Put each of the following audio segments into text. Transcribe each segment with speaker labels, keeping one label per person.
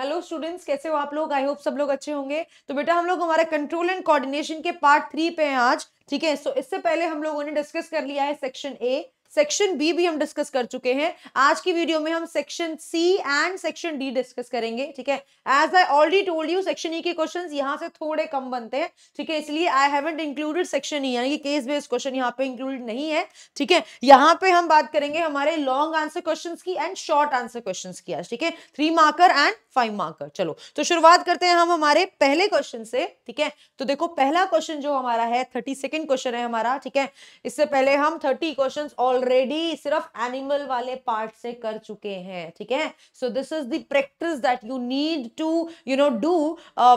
Speaker 1: Hello students कैसे हो आप लोग आई होप सब लोग अच्छे होंगे तो बेटा हम लोग हमारा कंट्रोल एंड कोऑर्डिनेशन के पार्ट थ्री पे हैं आज ठीक है सो so, इससे पहले हम लोगों ने डिस्कस कर लिया है सेक्शन ए सेक्शन बी भी हम डिस्कस कर चुके हैं आज की वीडियो में हम section C and section D discuss करेंगे ठीक है as I already told you section E के क्वेश्चंस यहाँ से थोड़े कम बनते हैं ठीक है इसलिए I haven't included section E यानी कि केस बेस्ड क्वेश्चन यहाँ पे इंक्लूडेड नहीं है ठीक है यहाँ पे हम बात करेंगे हमारे लॉन्ग आंसर क्वेश्चन की एंड शॉर्ट आंसर क्वेश्चन की आज ठीक है three marker and five marker चलो तो शुरुआत करते हैं हम हमारे पहले क्वेश्चन से ठीक है तो देखो पहला क्वेश्चन जो हमारा है थर्टी सेकेंड क्वेश्चन है हमारा ठीक है इससे पहले हम थर्टी क्वेश्चन ऑल ऑलरेडी सिर्फ एनिमल वाले पार्ट से कर चुके हैं ठीक है so this is the practice that you need to you know do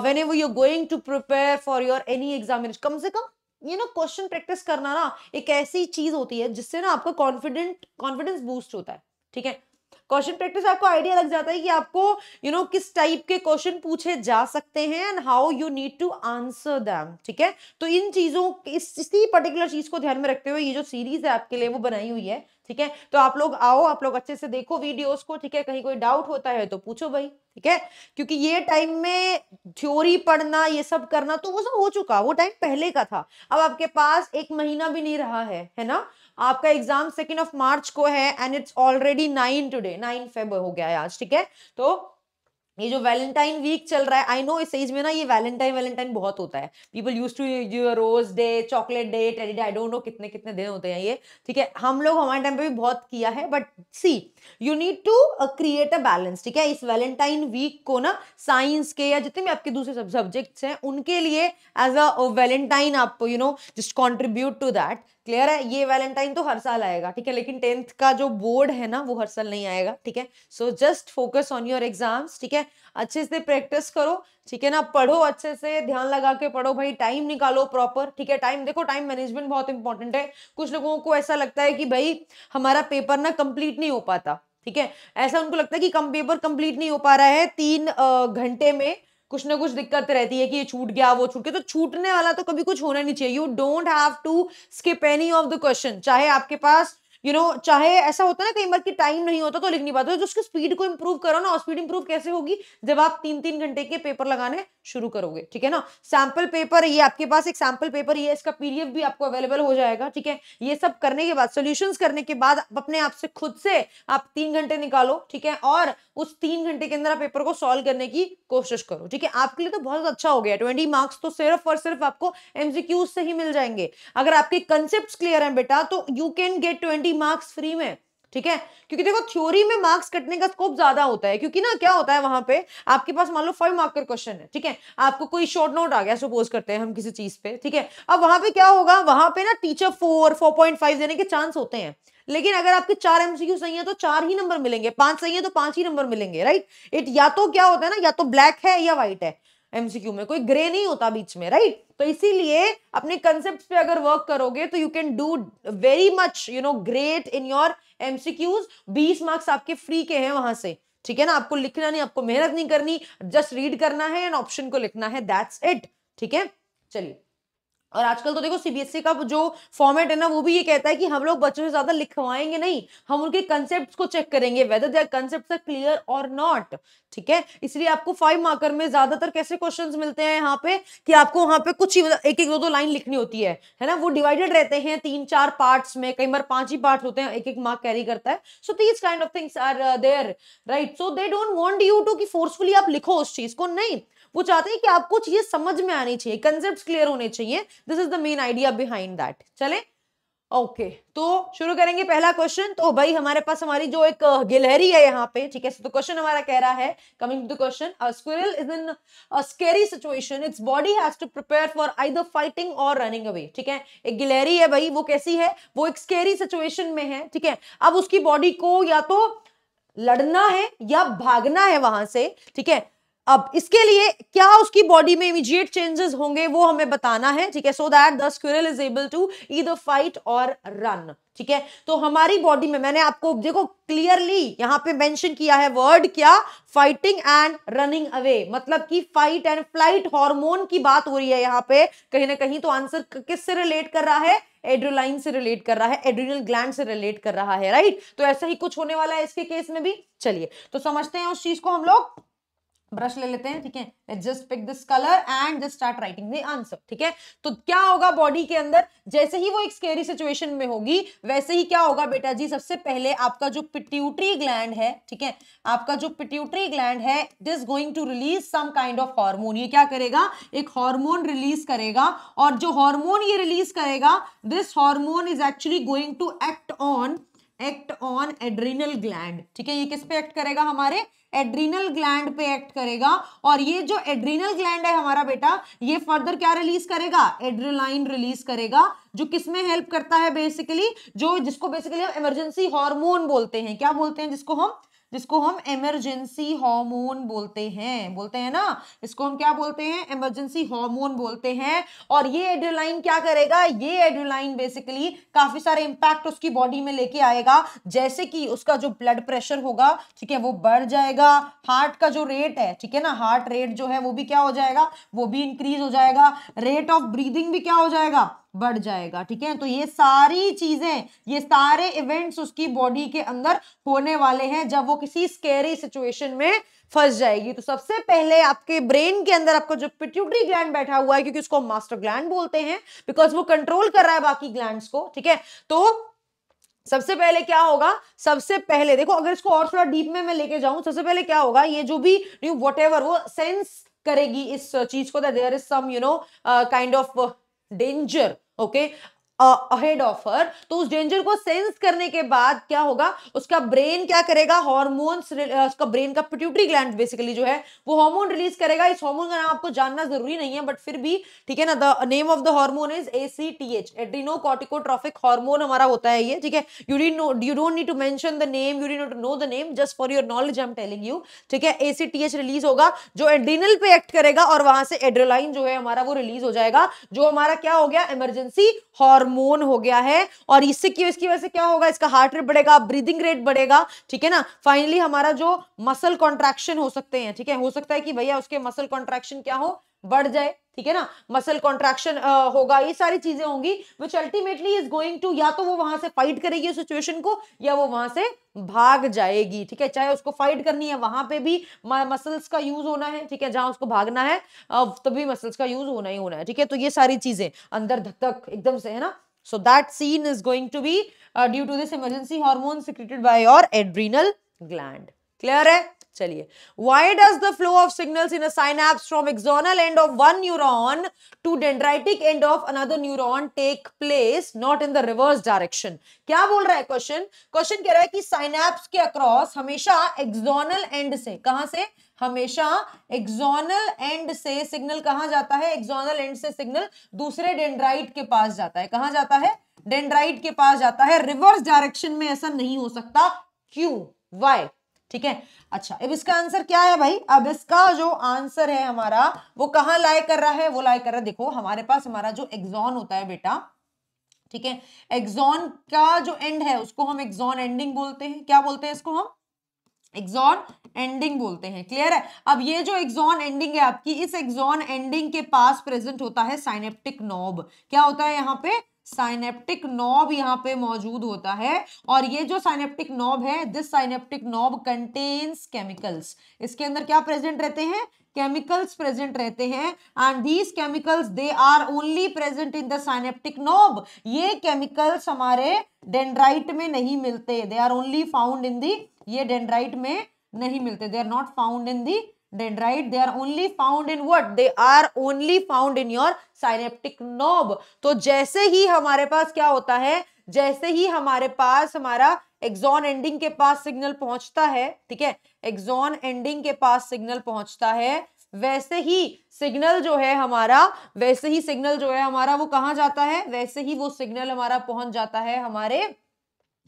Speaker 1: whenever you going to prepare for your any examination कम से कम ये नो क्वेश्चन प्रैक्टिस करना ना एक ऐसी चीज होती है जिससे ना आपका कॉन्फिडेंट कॉन्फिडेंस बूस्ट होता है ठीक है क्वेश्चन प्रैक्टिस आपको आइडिया लग जाता है कि आपको यू you नो know, किस टाइप के क्वेश्चन पूछे जा सकते हैं and how you need to answer them ठीक है तो इन चीजों इस इसी पर्टिकुलर चीज को ध्यान में रखते हुए ये जो सीरीज है आपके लिए वो बनाई हुई है ठीक है तो आप लोग आओ आप लोग अच्छे से देखो वीडियोज को ठीक है कहीं कोई डाउट होता है तो पूछो भाई ठीक है क्योंकि ये टाइम में थ्योरी पढ़ना ये सब करना तो वो सब हो चुका वो टाइम पहले का था अब आपके पास एक महीना भी नहीं रहा है है ना आपका एग्जाम सेकेंड ऑफ मार्च को है and it's already nine today nine Feb हो गया है आज ठीक है तो ये जो वैलेंटाइन वीक चल रहा है आई नो इस एज में ना ये वैलेंटाइन वैलेंटाइन बहुत होता है people use to rose day chocolate day teddy day I don't know कितने कितने दिन होते हैं ये ठीक है हम लोग हमारे टाइम पे भी बहुत किया है but see you need to create a balance ठीक है इस वैलेंटाइन वीक को ना साइंस के या जितने भी आपके दूसरे सब्जेक्ट्स हैं उनके लिए एज अ वैलेंटाइन आप you know just contribute to that clear है ये वैलेंटाइन तो हर साल आएगा ठीक है लेकिन टेंथ का जो बोर्ड है ना वो हर साल नहीं आएगा ठीक है so just focus on your exams ठीक है अच्छे से प्रैक्टिस करो ठीक है ना पढ़ो अच्छे से ध्यान लगा के पढ़ो भाई टाइम निकालो प्रॉपर ठीक है टाइम देखो टाइम मैनेजमेंट बहुत इंपॉर्टेंट है कुछ लोगों को ऐसा लगता है कि भाई हमारा पेपर ना कंप्लीट नहीं हो पाता ठीक है ऐसा उनको लगता है कि कम पेपर कंप्लीट नहीं हो पा रहा है तीन घंटे में कुछ ना कुछ दिक्कत तो रहती है कि ये छूट गया वो छूट गया तो छूटने वाला तो कभी कुछ होना नहीं चाहिए you don't have to skip any of the question चाहे आपके पास यू you नो know, चाहे ऐसा होता ना कई बार की टाइम नहीं होता तो लिख नहीं पाते तो उसकी स्पीड को इम्प्रूव करो ना और स्पीड इम्प्रूव कैसे होगी जब आप तीन तीन घंटे के पेपर लगाने शुरू करोगे ठीक है ना सैंपल पेपर ये आपके पास एक सैंपल पेपर ये इसका पीडीएफ भी आपको अवेलेबल हो जाएगा ठीक है ये सब करने के बाद सोल्यूशन करने के बाद आप अपने आप से खुद से आप तीन घंटे निकालो ठीक है और उस तीन घंटे के अंदर आप पेपर को सॉल्व करने की कोशिश करो ठीक है आपके लिए तो बहुत अच्छा हो गया ट्वेंटी मार्क्स तो सिर्फ और सिर्फ आपको एमसीक्यूज से ही मिल जाएंगे अगर आपके कंसेप्ट क्लियर है बेटा तो you can get twenty marks free में ठीक है क्योंकि देखो थ्योरी में मार्क्स कटने का स्कोप ज्यादा होता है क्योंकि ना क्या होता है वहां पे आपके पास मान लो फाइव मार्क का क्वेश्चन है ठीक है आपको कोई शॉर्ट नोट आ गया सपोज करते हैं हम किसी चीज पे ठीक है अब वहां पे क्या होगा वहां पे ना teacher four four point five देने के चांस होते हैं लेकिन अगर आपके चार एमसीक्यू सही है तो चार ही नंबर मिलेंगे पांच सही है तो पांच ही नंबर मिलेंगे राइट इट या तो क्या होता है ना या तो ब्लैक है या व्हाइट है एमसीक्यू में कोई ग्रे नहीं होता बीच में राइट तो इसीलिए अपने कंसेप्ट पे अगर वर्क करोगे तो you can do very much you know great in your MCQs 20 marks आपके फ्री के हैं वहां से ठीक है ना आपको लिखना नहीं आपको मेहनत नहीं करनी जस्ट रीड करना है एंड ऑप्शन को लिखना है दैट्स इट ठीक है चलिए और आजकल तो देखो सीबीएसई e का जो फॉर्मेट है ना वो भी ये कहता है कि हम लोग बच्चों से ज्यादा लिखवाएंगे नहीं हम उनके कंसेप्ट को चेक करेंगे whether there concept clear or not ठीक है इसलिए आपको फाइव मार्कर में ज्यादातर कैसे क्वेश्चंस मिलते हैं यहाँ पे कि आपको वहां पे कुछ ही मतलब एक एक दो दो लाइन लिखनी होती है है ना वो डिवाइडेड रहते हैं तीन चार पार्ट में कई बार पांच ही पार्ट होते हैं एक एक मार्क कैरी करता है so these kind of things are there right so they don't want you to की फोर्सफुली आप लिखो उस चीज को नहीं वो चाहते हैं कि आपको चीजें समझ में आनी चाहिए कंसेप्ट क्लियर होने चाहिए this is the main idea behind that चले ओके okay, तो शुरू करेंगे पहला क्वेश्चन तो भाई हमारे पास हमारी जो एक गिलहरी है यहाँ पे ठीक है तो क्वेश्चन हमारा कह रहा है coming to question squirrel is in scary situation its body has to prepare for either fighting or running away ठीक है एक गिलहरी है भाई वो कैसी है वो एक स्केरी सिचुएशन में है ठीक है अब उसकी बॉडी को या तो लड़ना है या भागना है वहां से ठीक है अब इसके लिए क्या उसकी बॉडी में इमीजिएट चेंजेस होंगे वो हमें बताना है ठीक है so that the squirrel is able to either fight or run ठीक है तो हमारी बॉडी में मैंने आपको देखो क्लियरली यहां पे मेंशन किया है वर्ड क्या फाइटिंग एंड रनिंग अवे मतलब कि फाइट एंड फ्लाइट हार्मोन की बात हो रही है यहाँ पे कहीं ना कहीं तो आंसर किससे रिलेट कर रहा है एड्रोलाइन से रिलेट कर रहा है एड्रिनल ग्लैंड से रिलेट कर रहा है राइट तो ऐसा ही कुछ होने वाला है इसके केस में भी चलिए तो समझते हैं उस चीज को हम लोग ब्रश ले लेते हैं ठीक है just pick this colour and just start writing the answer ठीक है तो क्या होगा बॉडी के अंदर जैसे ही वो एक स्केरी सिचुएशन में होगी वैसे ही क्या होगा बेटा जी सबसे पहले आपका जो पिट्यूटरी ग्लैंड है ठीक है आपका जो पिट्यूटरी ग्लैंड है it is going to release some kind of hormone ये क्या करेगा एक हार्मोन रिलीज करेगा और जो हार्मोन ये रिलीज करेगा this hormone is actually going to act on act on adrenal gland ठीक है ये किस पे एक्ट करेगा हमारे एड्रीनल ग्लैंड पे एक्ट करेगा और ये जो एड्रीनल ग्लैंड है हमारा बेटा ये फर्दर क्या रिलीज करेगा एड्रीलाइन रिलीज करेगा जो किसमें हेल्प करता है बेसिकली जो जिसको बेसिकली हम इमरजेंसी हार्मोन बोलते हैं क्या बोलते हैं जिसको हम जिसको हम इमरजेंसी हार्मोन बोलते हैं बोलते हैं ना इसको हम क्या बोलते हैं इमरजेंसी हार्मोन बोलते हैं और ये एड्रेनालाइन क्या करेगा ये एड्रेनालाइन बेसिकली काफी सारे इंपैक्ट उसकी बॉडी में लेके आएगा जैसे कि उसका जो ब्लड प्रेशर होगा ठीक है वो बढ़ जाएगा हार्ट का जो रेट है ठीक है ना हार्ट रेट जो है वो भी क्या हो जाएगा वो भी इंक्रीज हो जाएगा रेट ऑफ ब्रीदिंग भी क्या हो जाएगा बढ़ जाएगा ठीक है तो ये सारी चीजें ये सारे इवेंट्स उसकी बॉडी के अंदर होने वाले हैं जब वो किसी स्केरी सिचुएशन में फंस जाएगी तो सबसे पहले आपके ब्रेन के अंदर आपका जो पिट्यूटरी ग्लैंड बैठा हुआ है क्योंकि उसको मास्टर ग्लैंड बोलते हैं बिकॉज वो कंट्रोल कर रहा है बाकी ग्लैंड को ठीक है तो सबसे पहले क्या होगा सबसे पहले देखो अगर इसको और थोड़ा डीप में मैं लेके जाऊं सबसे पहले क्या होगा ये जो भी वट वो सेंस करेगी इस चीज को that is some you know kind of danger okay ahead of her तो उस डेंजर को सेंस करने के बाद क्या होगा उसका ब्रेन क्या करेगा हॉर्मोन्स उसका ब्रेन का पिट्यूटरी ग्लैंड बेसिकली जो है वो हार्मोन रिलीज करेगा इस हार्मोन का नाम आपको जानना जरूरी नहीं है बट फिर भी ठीक है ना the name of the hormone is A C T H adrenocorticotrophic hormone हमारा होता है ये ठीक है you D know you don't need to mention the name you D not know the name just for your knowledge I am telling you ठीक है A C T H release होगा जो एड्रीनल पे एक्ट करेगा और वहां से एड्रोलाइन जो है हमारा वो रिलीज हो जाएगा जो हमारा क्या हो गया इमरजेंसी हॉर्मोन हार्मोन हो गया है और इससे क्यों इसकी वजह से क्या होगा इसका हार्ट रेट बढ़ेगा ब्रीदिंग रेट बढ़ेगा ठीक है ना फाइनली हमारा जो मसल कॉन्ट्रैक्शन हो सकते हैं ठीक है हो सकता है कि भैया उसके मसल कॉन्ट्रैक्शन क्या हो बढ़ जाए ठीक है ना मसल कॉन्ट्रैक्शन होगा ये सारी चीजें होंगी which ultimately is going to या तो वो वहां से फाइट करेगी सिचुएशन को या वो वहां से भाग जाएगी ठीक है चाहे उसको फाइट करनी है वहां पे भी मसल्स का यूज होना है ठीक है जहां उसको भागना है तभी मसल्स का यूज होना ही होना है ठीक है तो ये सारी चीजें अंदर धक धक एकदम से है ना so that scene is going to be due to this emergency hormone secreted by your adrenal gland clear है चलिए why does the flow of signals in synapse from axonal end of one neuron to dendritic end of another neuron take place not in the reverse direction क्या बोल रहा है question question कह रहा है कि साइनैप्स के across हमेशा एक्सोनल एंड से कहां से हमेशा एक्सोनल एंड से सिग्नल कहां जाता है एक्सोनल एंड से सिग्नल दूसरे डेंड्राइट के पास जाता है कहां जाता है डेंड्राइट के पास जाता है रिवर्स डायरेक्शन में ऐसा नहीं हो सकता क्यों वाई ठीक है अच्छा अब इसका आंसर क्या है भाई अब इसका जो आंसर है हमारा वो कहाँ लाइक कर रहा है वो लाइक कर रहा है देखो हमारे पास हमारा जो एग्जॉन होता है बेटा ठीक है एग्जॉन का जो एंड है उसको हम एग्जॉन एंडिंग बोलते हैं क्या बोलते हैं इसको हम एग्जॉन एंडिंग बोलते हैं क्लियर है अब ये जो एग्जॉन एंडिंग है आपकी इस एग्जॉन एंडिंग के पास प्रेजेंट होता है साइनेप्टिक नॉब क्या होता है यहाँ पे साइनेप्टिक नॉब यहाँ पे मौजूद होता है और ये जो साइनेप्टिक नॉब है this synaptic knob contains chemicals इसके अंदर क्या प्रेजेंट रहते हैं केमिकल्स प्रेजेंट रहते हैं and these chemicals they are only present in the synaptic knob ये केमिकल्स हमारे डेंड्राइट में नहीं मिलते they are only found in the ये डेंड्राइट में नहीं मिलते they are not found in the dendrite they are only found in what they are only found in your synaptic knob तो जैसे ही हमारे पास क्या होता है जैसे ही हमारे पास हमारा एक्सॉन एंडिंग के पास सिग्नल पहुंचता है ठीक है एक्सॉन एंडिंग के पास सिग्नल पहुंचता है वैसे ही सिग्नल जो है हमारा वैसे ही सिग्नल जो है हमारा वो कहाँ जाता है वैसे ही वो सिग्नल हमारा पहुंच जाता है हमारे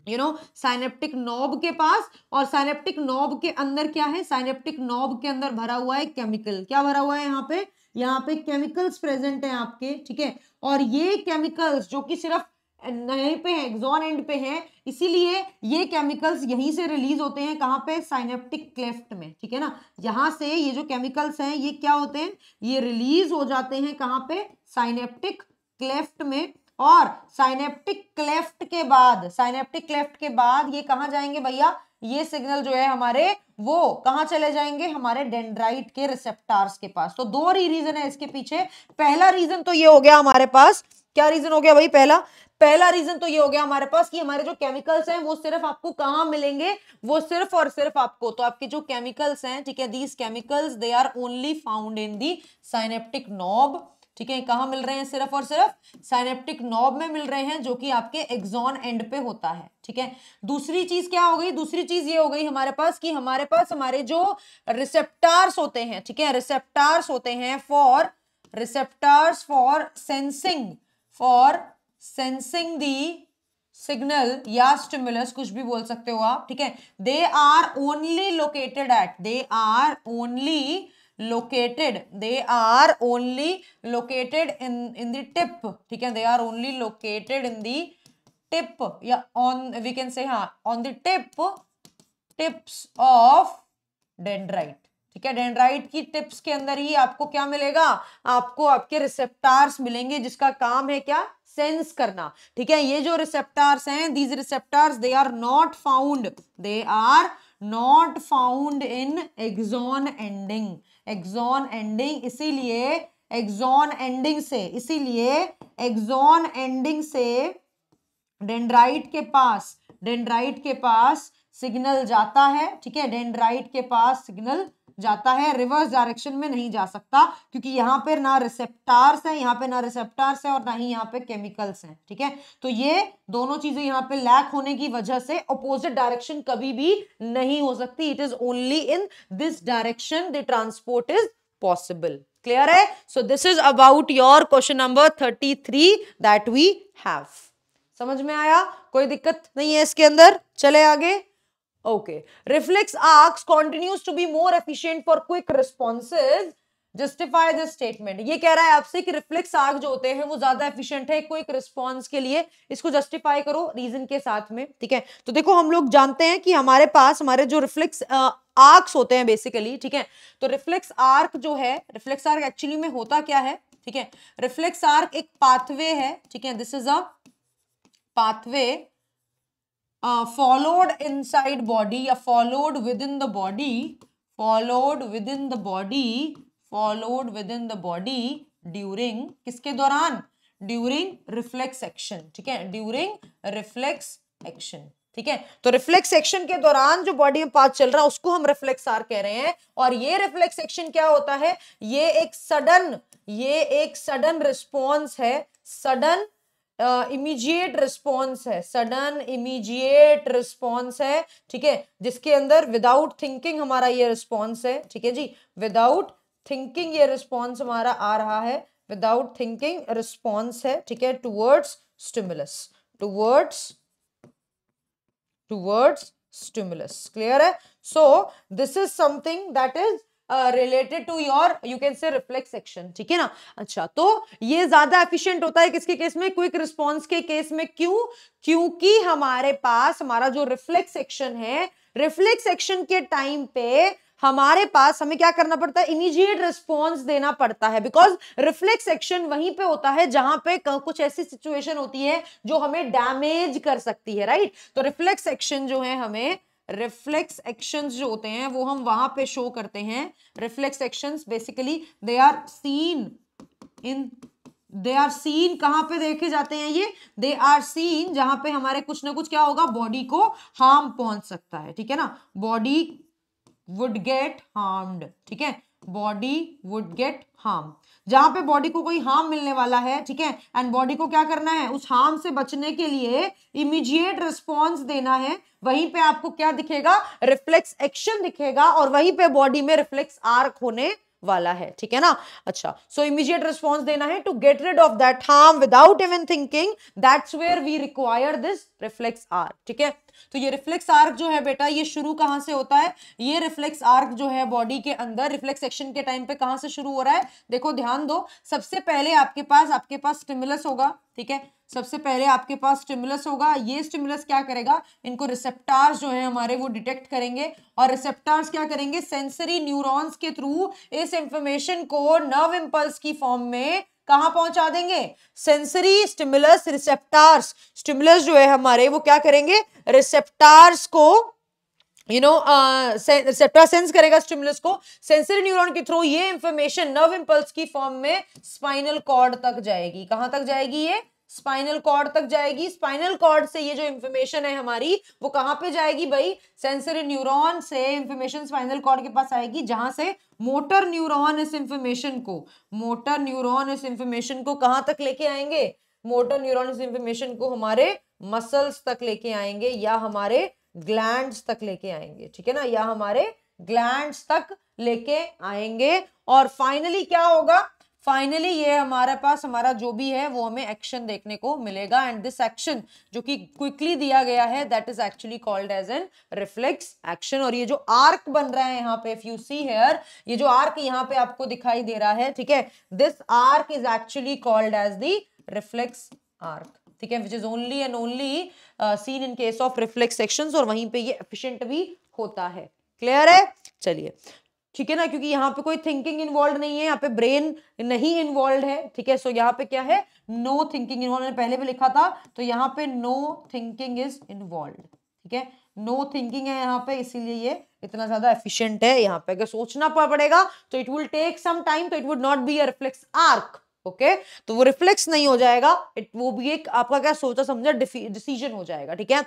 Speaker 1: यू नो साइनेप्टिक नॉब के पास और साइनेप्टिक नॉब के अंदर क्या है साइनेप्टिक नॉब के अंदर भरा हुआ है केमिकल क्या भरा हुआ है यहाँ पे यहाँ पे केमिकल्स प्रेजेंट है आपके ठीक है और ये केमिकल्स जो कि सिर्फ नहीं पे है एग्जॉन एंड पे है इसीलिए ये केमिकल्स यहीं से रिलीज होते हैं कहाँ पे साइनेप्टिक क्लेफ्ट में ठीक है ना यहाँ से ये जो केमिकल्स हैं ये क्या होते हैं ये रिलीज हो जाते हैं कहाँ पे साइनेप्टिक क्लेफ्ट में और साइनेप्टिक क्लेफ्ट के बाद साइनेप्टिक क्लेफ्ट के बाद ये कहा जाएंगे भैया ये सिग्नल जो है हमारे वो कहा चले जाएंगे हमारे डेंड्राइट के रिसेप्टार्स के पास तो दो ही रीजन है इसके पीछे पहला रीजन तो ये हो गया हमारे पास क्या रीजन हो गया भाई पहला पहला रीजन तो ये हो गया हमारे पास कि हमारे जो केमिकल्स हैं वो सिर्फ आपको कहाँ मिलेंगे वो सिर्फ और सिर्फ आपको तो आपके जो केमिकल्स हैं ठीक है these chemicals they are only found in the synaptic knob ठीक है कहाँ मिल रहे हैं सिर्फ और सिर्फ साइनेप्टिक नॉब में मिल रहे हैं जो कि आपके एग्जॉन एंड पे होता है ठीक है दूसरी चीज क्या हो गई दूसरी चीज ये हो गई हमारे पास कि हमारे पास हमारे जो रिसेप्टार्स होते हैं ठीक है रिसेप्टार्स होते हैं for receptors for sensing for sensing the signal या स्टिमुलस कुछ भी बोल सकते हो आप ठीक है they are only located at they are only located they are only located in in the tip ठीक है they are only located in the tip या on we can say हाँ on the tip tips of dendrite ठीक है dendrite की tips के अंदर ही आपको क्या मिलेगा आपको आपके रिसेप्टार्स मिलेंगे जिसका काम है क्या सेंस करना ठीक है ये जो रिसेप्टार्स हैं these receptors they are not found they are not found in axon ending axon ending इसीलिए एक्सॉन एंडिंग से इसीलिए एक्सॉन एंडिंग से डेंड्राइट के पास डेंड्राइट के पास सिग्नल जाता है ठीक है डेंड्राइट के पास सिग्नल जाता है रिवर्स डायरेक्शन में नहीं जा सकता क्योंकि यहाँ पर ना रिसेप्टार्स है यहाँ पे ना रिसेप्टार्स है और ना ही यहाँ पे केमिकल्स हैं ठीक है तो ये दोनों चीजें यहाँ पे लैक होने की वजह से अपोजिट डायरेक्शन कभी भी नहीं हो सकती it is only in this direction the transport is possible clear है so this is about your question number thirty three that we have समझ में आया कोई दिक्कत नहीं है इसके अंदर चले आगे okay reflex arcs continues to be more efficient for quick responses justify this statement ये कह रहा है आपसे कि रिफ्लेक्स आर्क जो होते हैं वो ज्यादा एफिशिएंट है क्विक रिस्पॉन्स के लिए इसको जस्टिफाई करो रीजन के साथ में ठीक है तो देखो हम लोग जानते हैं कि हमारे पास हमारे जो रिफ्लेक्स आर्क्स होते हैं बेसिकली ठीक है तो रिफ्लेक्स आर्क जो है रिफ्लेक्स आर्क एक्चुअली में होता क्या है ठीक है रिफ्लेक्स आर्क एक पाथवे है ठीक है this is a pathway followed inside body या followed within the body followed within the body followed within the body during किसके दौरान ड्यूरिंग रिफ्लेक्स एक्शन ठीक है ड्यूरिंग रिफ्लेक्स एक्शन ठीक है तो रिफ्लेक्स एक्शन के दौरान जो बॉडी में पाथ चल रहा है उसको हम रिफ्लेक्स आर कह रहे हैं और ये रिफ्लेक्स एक्शन क्या होता है ये एक सडन ये एक सडन रिस्पॉन्स है सडन इमीजिएट रिस्पॉन्स है सडन इमीजिएट रिस्पॉन्स है ठीक है जिसके अंदर विदाउट थिंकिंग हमारा ये रिस्पॉन्स है ठीक है जी विदाउट थिंकिंग ये रिस्पॉन्स हमारा आ रहा है विदाउट थिंकिंग रिस्पॉन्स है ठीक है towards stimulus towards towards stimulus clear है so this is something that is related to your you can say reflex section ठीक है ना अच्छा तो ये ज्यादा एफिशियंट होता है किसके केस में क्विक रिस्पॉन्स के केस में क्यों क्योंकि हमारे पास हमारा जो रिफ्लेक्स सेक्शन है रिफ्लेक्स सेक्शन के टाइम पे हमारे पास हमें क्या करना पड़ता है इमीजिएट रिस्पॉन्स देना पड़ता है बिकॉज रिफ्लेक्स एक्शन वहीं पे होता है जहां पे कुछ ऐसी सिचुएशन होती है जो हमें डैमेज कर सकती है राइट right? तो रिफ्लेक्स एक्शन जो है हमें रिफ्लेक्स एक्शंस जो होते हैं वो हम वहां पे शो करते हैं reflex actions basically they are seen in they are seen कहां पे देखे जाते हैं ये दे आर सीन जहां पे हमारे कुछ ना कुछ क्या होगा बॉडी को हार्म पहुंच सकता है ठीक है ना बॉडी वुड गेट हार्म्ड ठीक है बॉडी वुड गेट हार्म जहां पे बॉडी को कोई हार्म मिलने वाला है ठीक है एंड बॉडी को क्या करना है उस हार्म से बचने के लिए इमीजिएट रिस्पॉन्स देना है वहीं पे आपको क्या दिखेगा रिफ्लेक्स एक्शन दिखेगा और वहीं पे बॉडी में रिफ्लेक्स आर्क होने वाला है ठीक है ना अच्छा सो इमीजिएट रिस्पॉन्स देना है to get rid of that harm without even thinking that's where we require this reflex arc ठीक है तो ये रिफ्लेक्स आर्क जो है बेटा ये शुरू कहां से होता है ये रिफ्लेक्स आर्क जो है बॉडी के अंदर रिफ्लेक्स एक्शन के टाइम पे कहां से शुरू हो रहा है देखो ध्यान दो सबसे पहले आपके पास आपके पास स्टिमुलस होगा ठीक है सबसे पहले आपके पास स्टिमुलस होगा ये स्टिमुलस क्या करेगा इनको रिसेप्टार्स जो है हमारे वो डिटेक्ट करेंगे और रिसेप्टार्स क्या करेंगे सेंसरी न्यूरॉन्स के थ्रू इस इंफॉर्मेशन को नर्व इंपल्स की फॉर्म में कहां पहुंचा देंगे सेंसरी स्टिमुलस रिसेप्टार्स स्टिमुलस जो है हमारे वो क्या करेंगे रिसेप्टार्स को यू नो रिसेप्टर सेंस करेगा स्टिमुलस को सेंसरी न्यूरॉन के थ्रू ये इंफॉर्मेशन नर्व इम्पल्स की फॉर्म में स्पाइनल कॉर्ड तक जाएगी कहां तक जाएगी ये स्पाइनल कॉर्ड तक जाएगी स्पाइनल कॉर्ड से ये जो इंफॉर्मेशन है हमारी वो कहां पे जाएगी भाई सेंसरी न्यूरॉन से इंफॉर्मेशन स्पाइनल कॉर्ड के पास आएगी जहां से मोटर न्यूरॉन इस इंफॉर्मेशन को मोटर न्यूरॉन इस इंफॉर्मेशन को कहां तक लेके आएंगे मोटर न्यूरोन इस इंफॉर्मेशन को हमारे मसल्स तक लेके आएंगे या हमारे ग्लैंड तक लेके आएंगे ठीक है ना या हमारे ग्लैंड तक लेके आएंगे और फाइनली क्या होगा फाइनली ये हमारे पास हमारा जो भी है वो हमें एक्शन देखने को मिलेगा एंड दिस एक्शन जो कि क्विकली दिया गया है that is actually called as an reflex action और ये जो आर्क बन रहा है यहाँ पे इफ यू सी हेयर ये जो आर्क यहाँ पे आपको दिखाई दे रहा है ठीक है this arc is actually called as the reflex arc ठीक है which is only and only seen in case of reflex action और वहीं पे ये एफिशिएंट भी होता है क्लियर है चलिए ठीक है ना क्योंकि यहाँ पे कोई थिंकिंग इन्वॉल्व नहीं है यहाँ पे ब्रेन नहीं इन्वॉल्व है ठीक है सो यहाँ पे क्या है नो थिंकिंग इन्वॉल्व मैंने पहले भी लिखा था तो यहाँ पे नो थिंकिंग इज इन्वॉल्व ठीक है नो थिंकिंग है यहाँ पे इसीलिए ये इतना ज्यादा एफिशियंट है यहाँ पे अगर सोचना पड़ेगा तो it will take some time तो it would not be a reflex arc okay तो वो रिफ्लेक्स नहीं हो जाएगा इट वो भी एक आपका क्या सोचा समझा डिसीजन हो जाएगा ठीक है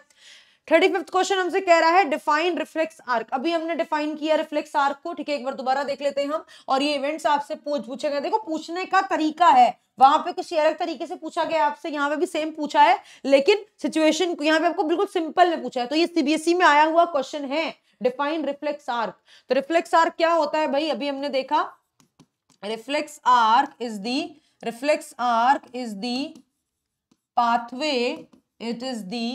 Speaker 1: थर्टी फिफ्थ क्वेश्चन हमसे कह रहा है डिफाइन रिफ्लेक्स आर्क अभी हमने डिफाइन किया रिफ्लेक्स आर्क को ठीक है एक बार दोबारा देख लेते हैं हम और ये इवेंट्स आपसे पूछ पूछे गए देखो पूछने का तरीका है वहां पे कुछ अलग तरीके से पूछा गया आपसे यहाँ पे भी सेम पूछा है लेकिन सिचुएशन यहाँ पे आपको बिल्कुल सिंपल में पूछा है तो ये सीबीएसई में आया हुआ क्वेश्चन है डिफाइन रिफ्लेक्स आर्क तो रिफ्लेक्स आर्क क्या होता है भाई अभी हमने देखा reflex arc is the reflex arc is the pathway it is the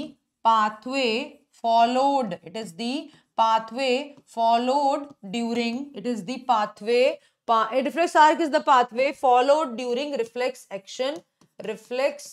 Speaker 1: pathway followed it is the pathway followed during it is the pathway pa it reflex arc is the pathway followed during reflex action reflex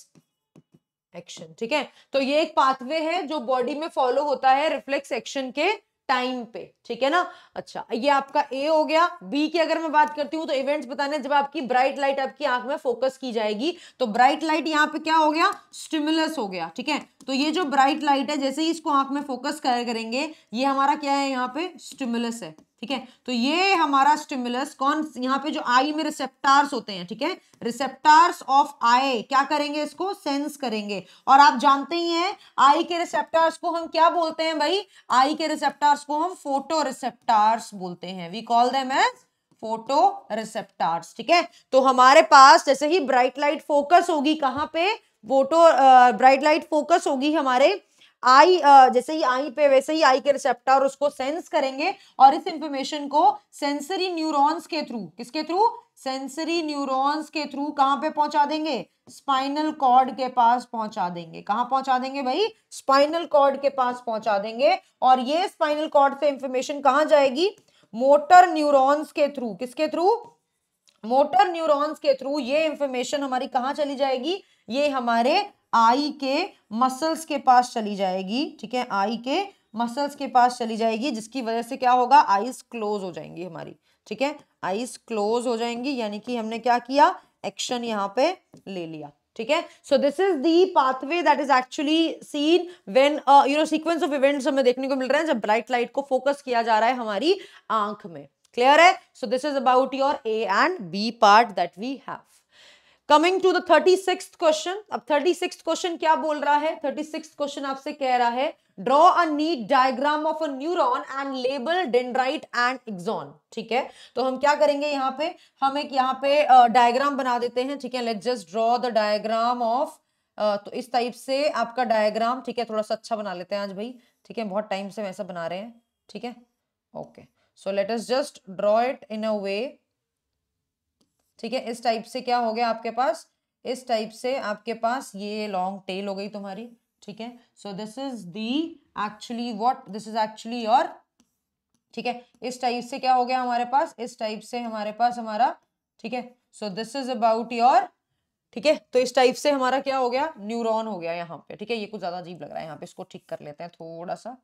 Speaker 1: action ठीक है तो ये एक pathway है जो body में follow होता है रिफ्लेक्स एक्शन के टाइम पे ठीक है ना अच्छा ये आपका ए हो गया बी की अगर मैं बात करती हूँ तो इवेंट्स बताने जब आपकी ब्राइट लाइट आपकी आंख में फोकस की जाएगी तो ब्राइट लाइट यहाँ पे क्या हो गया स्टिमुलस हो गया ठीक है तो ये जो ब्राइट लाइट है जैसे ही इसको आंख में फोकस करेंगे ये हमारा क्या है यहाँ पे स्टिमुलस है ठीक है तो ये हमारा स्टिमुलस कौन यहाँ पे जो आई में रिसेप्टार्स होते हैं ठीक है रिसेप्टार्स ऑफ आई क्या करेंगे इसको सेंस करेंगे और आप जानते ही हैं आई के रिसेप्टार्स को हम क्या बोलते हैं भाई आई के रिसेप्टार्स को हम फोटो रिसेप्टार्स बोलते हैं we call them as photoreceptors ठीक है तो हमारे पास जैसे ही ब्राइट लाइट फोकस होगी कहाँ पे वोटो ब्राइट लाइट फोकस होगी हमारे आई जैसे ही आई पे वैसे ही आई के रिसेप्टर उसको सेंस करेंगे और इस इंफॉर्मेशन को सेंसरी न्यूरॉन्स के थ्रू किसके थ्रू सेंसरी न्यूरॉन्स के थ्रू कहां पे पहुंचा देंगे स्पाइनल कॉर्ड के पास पहुंचा देंगे कहां पहुंचा देंगे भाई स्पाइनल कॉर्ड के पास पहुंचा देंगे और ये स्पाइनल कॉर्ड से इंफॉर्मेशन कहां जाएगी मोटर न्यूरॉन्स के थ्रू किसके थ्रू मोटर न्यूरॉन्स के थ्रू ये इंफॉर्मेशन हमारी कहां चली जाएगी ये हमारे आई के मसल्स के पास चली जाएगी ठीक है आई के मसल्स के पास चली जाएगी जिसकी वजह से क्या होगा आईज क्लोज हो जाएंगी हमारी ठीक है आईज क्लोज हो जाएंगी यानी कि हमने क्या किया एक्शन यहाँ पे ले लिया ठीक है so this is the pathway that is actually seen when you know sequence of events हमें देखने को मिल रहे हैं जब ब्राइट लाइट को फोकस किया जा रहा है हमारी आंख में क्लियर है so this is about your A and B part that we have coming to thirty six question अब थर्टी सिक्स क्वेश्चन क्या बोल रहा है थर्टी सिक्स क्वेश्चन आपसे कह रहा है draw a neat diagram of a neuron and label dendrite and axon ठीक है तो हम क्या करेंगे यहाँ पे हम एक यहाँ पे डायग्राम uh, बना देते हैं ठीक है let just draw the diagram of तो इस टाइप से आपका डायग्राम ठीक है थोड़ा सा अच्छा बना लेते हैं आज भाई ठीक है बहुत टाइम से वैसा बना रहे हैं ठीक है okay so let us just draw it in a way ठीक है इस टाइप से क्या हो गया आपके पास इस टाइप से आपके पास ये लॉन्ग टेल हो गई तुम्हारी ठीक है so this is the actually what this is actually your ठीक है इस टाइप से क्या हो गया हमारे पास इस टाइप से हमारे पास हमारा ठीक है so this is about your ठीक है तो इस टाइप से हमारा क्या हो गया न्यूरॉन हो गया यहाँ पे ठीक है ये कुछ ज्यादा अजीब लग रहा है यहाँ पे इसको ठीक कर लेते हैं थोड़ा सा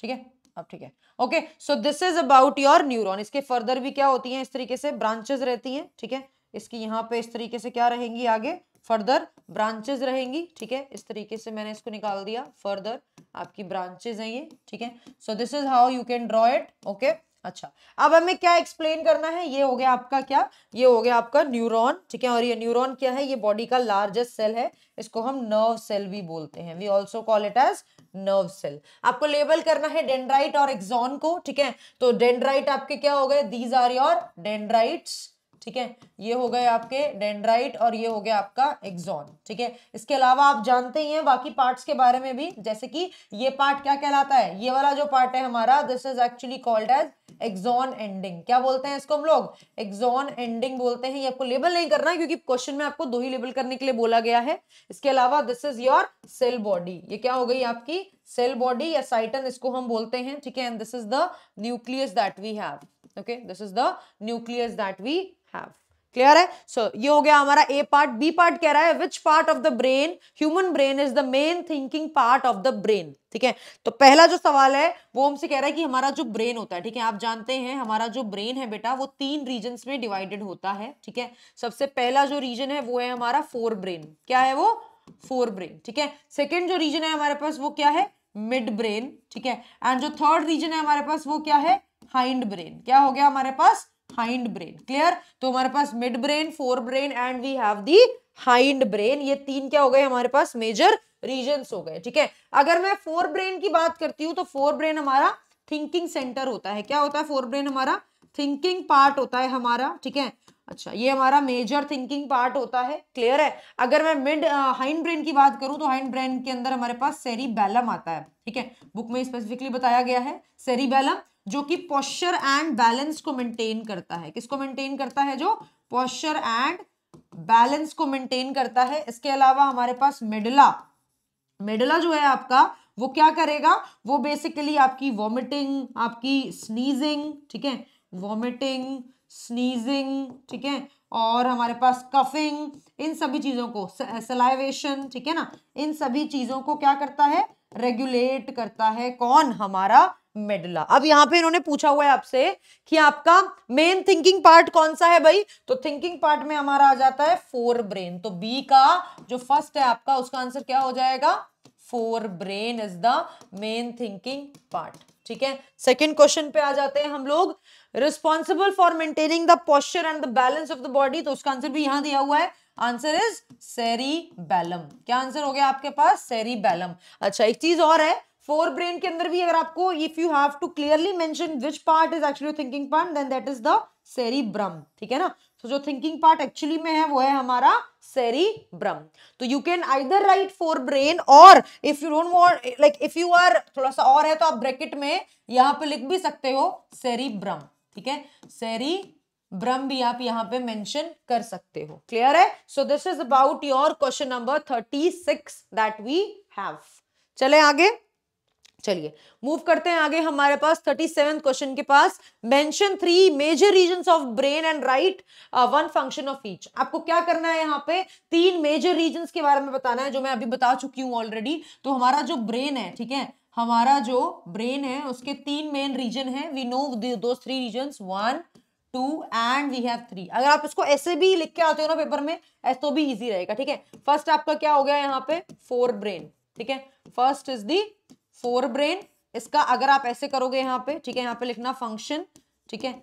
Speaker 1: ठीक है अब ठीक है okay so this is about your neuron इसके फर्दर भी क्या होती हैं इस तरीके से ब्रांचेस रहती हैं ठीक है इसकी यहाँ पे इस तरीके से क्या रहेंगी आगे फर्दर ब्रांचेस रहेंगी ठीक है इस तरीके से मैंने इसको निकाल दिया फर्दर आपकी ब्रांचेज है ये ठीक है so this is how you can draw it okay अच्छा अब हमें क्या एक्सप्लेन करना है ये हो गया आपका क्या ये हो गया आपका न्यूरॉन ठीक है और ये न्यूरॉन क्या है ये बॉडी का लार्जेस्ट सेल है इसको हम नर्व सेल भी बोलते हैं we also call it as nerve cell आपको लेबल करना है डेंड्राइट और एक्सॉन को ठीक है तो डेंड्राइट आपके क्या हो गए दीज आर योर डेंड्राइट्स ठीक है ये हो गए आपके डेंड्राइट और ये हो गया आपका एक्सॉन ठीक है इसके अलावा आप जानते ही हैं बाकी पार्ट्स के बारे में भी जैसे कि ये पार्ट क्या कहलाता है ये वाला जो पार्ट है हमारा this is actually called as axon ending क्या बोलते हैं इसको हम लोग एक्सॉन एंडिंग बोलते हैं ये आपको लेबल नहीं करना क्योंकि क्वेश्चन में आपको दो ही लेबल करने के लिए बोला गया है इसके अलावा this is your cell body ये क्या हो गई आपकी सेल बॉडी या साइटन इसको हम बोलते हैं ठीक है and this is the nucleus that we have okay this is the nucleus that we have clear है सो so, ये हो गया हमारा ए पार्ट बी पार्ट कह रहा है which part of the brain human brain is the main thinking part of the brain ठीक है तो पहला जो सवाल है वो हमसे कह रहा है कि हमारा जो ब्रेन होता है ठीक है आप जानते हैं हमारा जो ब्रेन है बेटा वो तीन रीजन में डिवाइडेड होता है ठीक है सबसे पहला जो रीजन है वो है हमारा फोर ब्रेन क्या है वो फोर ब्रेन ठीक है सेकेंड जो रीजन है हमारे पास वो क्या है मिड ब्रेन ठीक है एंड जो थर्ड रीजन है हमारे पास वो क्या है हाइंड ब्रेन क्या हो गया हमारे पास हाइंड ब्रेन क्लियर तो हमारे पास mid brain fore brain and we have the hind brain ये तीन क्या हो गए हमारे पास मेजर रीजन हो गए ठीक है अगर मैं फोर ब्रेन की बात करती हूँ तो फोर ब्रेन हमारा थिंकिंग सेंटर होता है क्या होता है फोर ब्रेन हमारा थिंकिंग पार्ट होता है हमारा ठीक है अच्छा ये हमारा मेजर थिंकिंग पार्ट होता है क्लियर है अगर मैं मिड हाइंड ब्रेन की बात करूं तो हाइंड ब्रेन के अंदर हमारे पास सेरीबैलम आता है ठीक है बुक में स्पेसिफिकली बताया गया है सेरीबैलम जो कि पॉस्चर एंड बैलेंस को मेंटेन करता है किसको मेंटेन करता है जो पॉस्चर एंड बैलेंस को मेंटेन करता है इसके अलावा हमारे पास मेडला मेडला जो है आपका वो क्या करेगा वो बेसिकली आपकी वॉमिटिंग आपकी स्नीजिंग ठीक है वॉमिटिंग स्नीजिंग ठीक है और हमारे पास कफिंग इन सभी चीज़ों को सलाइवेशन ठीक है ना इन सभी चीज़ों को क्या करता है रेगुलेट करता है कौन हमारा मेडला अब यहां पे इन्होंने पूछा हुआ है आपसे कि आपका मेन थिंकिंग पार्ट कौन सा है भाई तो थिंकिंग पार्ट में हमारा आ जाता है फोर ब्रेन तो बी का जो फर्स्ट है आपका उसका आंसर क्या हो जाएगा fore brain is the main thinking part ठीक है सेकेंड क्वेश्चन पे आ जाते हैं हम लोग responsible for maintaining the posture and the balance of the body तो उसका आंसर भी यहां दिया हुआ है आंसर इज सेरी बैलम क्या आंसर हो गया आपके पास सेरी बैलम अच्छा एक चीज और है फोर ब्रेन के अंदर भी अगर आपको if you have to clearly mention which part is actually thinking part then that is the cerebrum ठीक है ना तो so, जो थिंकिंग पार्ट एक्चुअली में है वो है हमारा सेरिब्रम तो you can either write fore brain और if you don't want like if you are थोड़ा सा और है तो आप ब्रैकेट में यहां पे लिख भी सकते हो सेरिब्रम ठीक है सेरी ब्रह्म भी आप यहां पे मेंशन कर सकते हो क्लियर है so this is about your question number thirty six that we have चले आगे चलिए मूव करते हैं आगे हमारे पास थर्टी सेवन क्वेश्चन के पास mention three major region of brain and write one function of each आपको क्या करना है यहाँ पे तीन मेजर रीजन के बारे में बताना है जो मैं अभी बता चुकी हूँ ऑलरेडी तो हमारा जो ब्रेन है ठीक है हमारा जो ब्रेन है उसके तीन मेन रीजन है वी नो दो three region one two and we have three अगर आप इसको ऐसे भी लिख के आते हो ना पेपर में ऐसे तो भी इजी रहेगा ठीक है फर्स्ट आपका क्या हो गया यहाँ पे फोर ब्रेन ठीक है first is the fore brain इसका अगर आप ऐसे करोगे यहाँ पे ठीक है यहाँ पे लिखना फंक्शन ठीक है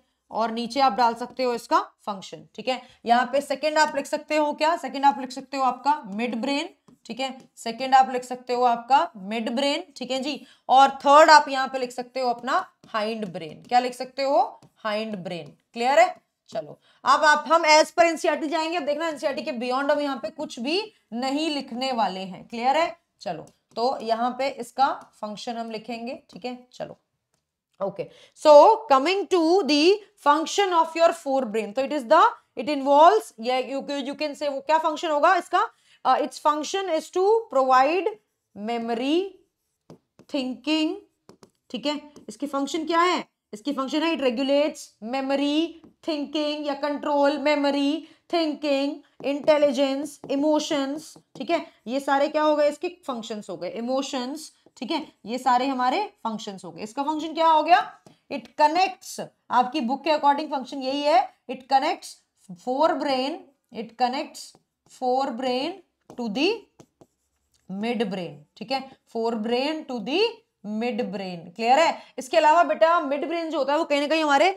Speaker 1: और नीचे आप डाल सकते हो इसका फंक्शन ठीक है यहाँ पे सेकंड आप लिख सकते हो क्या सेकंड आप लिख सकते हो आपका मिड ब्रेन ठीक है सेकंड आप लिख सकते हो आपका मिड ब्रेन ठीक है जी और थर्ड आप यहाँ पे लिख सकते हो अपना हाइंड ब्रेन क्या लिख सकते हो हाइंड ब्रेन क्लियर है चलो अब आप हम एज पर एनसीआरटी जाएंगे अब देखना एनसीआरटी e के बियॉन्ड अब यहाँ पे कुछ भी नहीं लिखने वाले हैं क्लियर है चलो तो यहां पे इसका फंक्शन हम लिखेंगे ठीक है चलो okay so coming to the function of your fore brain तो it is the it involve you can say वो क्या फंक्शन होगा इसका it's function is to provide memory thinking ठीक है इसकी फंक्शन क्या है इसकी फंक्शन है इट रेगुलेट्स मेमोरी थिंकिंग या control memory thinking intelligence emotions ठीक है ये सारे क्या हो गए इसके फंक्शंस हो गए इमोशंस ठीक है ये सारे हमारे फंक्शंस हो गए इसका फंक्शन क्या हो गया इट कनेक्ट्स आपकी बुक के अकॉर्डिंग फंक्शन यही है it connects fore brain it connects fore brain to the mid brain ठीक है fore brain to the mid brain clear है इसके अलावा बेटा मिड ब्रेन जो होता है वो कहीं ना कहीं हमारे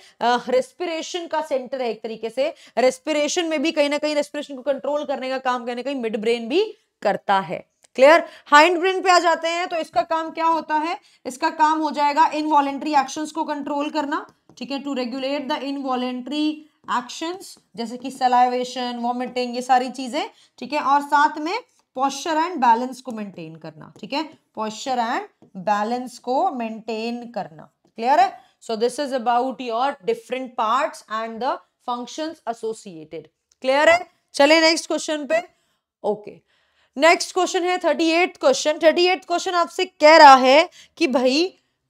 Speaker 1: रेस्पिरेशन का सेंटर है एक तरीके से रेस्पिरेशन में भी कहीं ना कहीं रेस्पिरेशन को कंट्रोल करने का काम कहीं ना कहीं मिड ब्रेन भी करता है क्लियर हाइंड ब्रेन पे आ जाते हैं तो इसका काम क्या होता है इसका काम हो जाएगा इनवॉलेंट्री एक्शंस को कंट्रोल करना ठीक है to regulate the involuntary actions जैसे कि सलाइवेशन वॉमिटिंग ये सारी चीजें ठीक है और साथ में पॉस्चर एंड बैलेंस को मेंटेन करना ठीक है पॉस्चर एंड बैलेंस को मेंटेन करना क्लियर है so this is about your different parts and the functions associated clear है चले नेक्स्ट क्वेश्चन पे ओके नेक्स्ट क्वेश्चन है थर्टी क्वेश्चन थर्टी क्वेश्चन आपसे कह रहा है कि भाई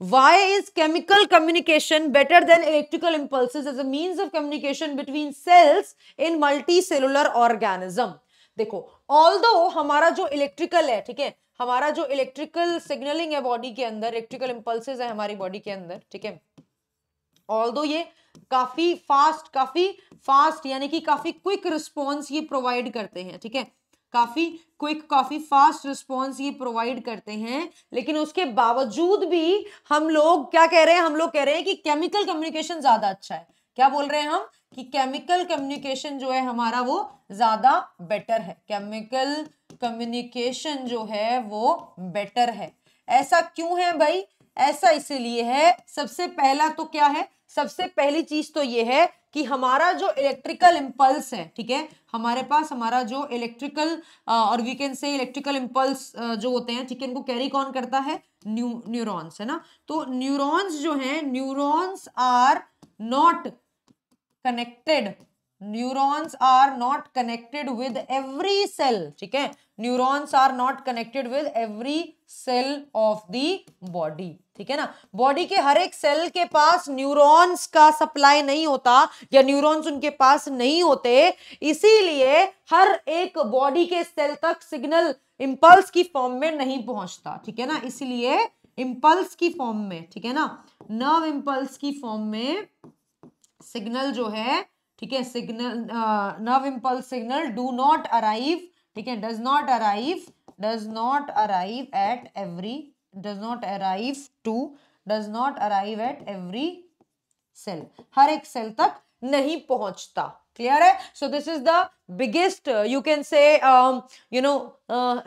Speaker 1: Why is chemical communication better electrical impulse as as a of communication between cells in multi multicellular organism देखो ऑल हमारा जो इलेक्ट्रिकल है ठीक है हमारा जो इलेक्ट्रिकल सिग्नलिंग है बॉडी के अंदर इलेक्ट्रिकल इंपल्सिस है हमारी बॉडी के अंदर ठीक है ऑल ये काफी फास्ट काफी फास्ट यानी कि काफी क्विक रिस्पॉन्स ये प्रोवाइड करते हैं ठीक है काफी क्विक काफी फास्ट रिस्पॉन्स ये प्रोवाइड करते हैं लेकिन उसके बावजूद भी हम लोग क्या कह रहे हैं हम लोग कह रहे हैं कि केमिकल कम्युनिकेशन ज्यादा अच्छा है क्या बोल रहे हैं हम कि केमिकल कम्युनिकेशन जो है हमारा वो ज़्यादा बेटर है केमिकल कम्युनिकेशन जो है वो बेटर है ऐसा क्यों है भाई ऐसा इसीलिए है सबसे पहला तो क्या है सबसे पहली चीज तो ये है कि हमारा जो इलेक्ट्रिकल इम्पल्स है ठीक है हमारे पास हमारा जो इलेक्ट्रिकल और we can say electrical impulse जो होते हैं ठीक है इनको कैरी कौन करता है न्यू न्यूरॉन्स है ना तो न्यूरॉन्स जो हैं neurons are not connected neurons are not connected with every cell ठीक है neurons are not connected with every cell of the body ठीक है ना बॉडी के हर एक सेल के पास न्यूरॉन्स का सप्लाई नहीं होता या न्यूरॉन्स उनके पास नहीं होते इसीलिए हर एक बॉडी के सेल तक सिग्नल इम्पल्स की फॉर्म में नहीं पहुंचता ठीक है ना इसीलिए इम्पल्स की फॉर्म में ठीक है ना नर्व इम्पल्स की फॉर्म में सिग्नल जो है ठीक है signal nerve impulse signal do not arrive ठीक है does not arrive does not arrive at every does not arrive to does not arrive at every cell हर एक सेल तक नहीं पहुंचता क्लियर है so this is the biggest you can say you know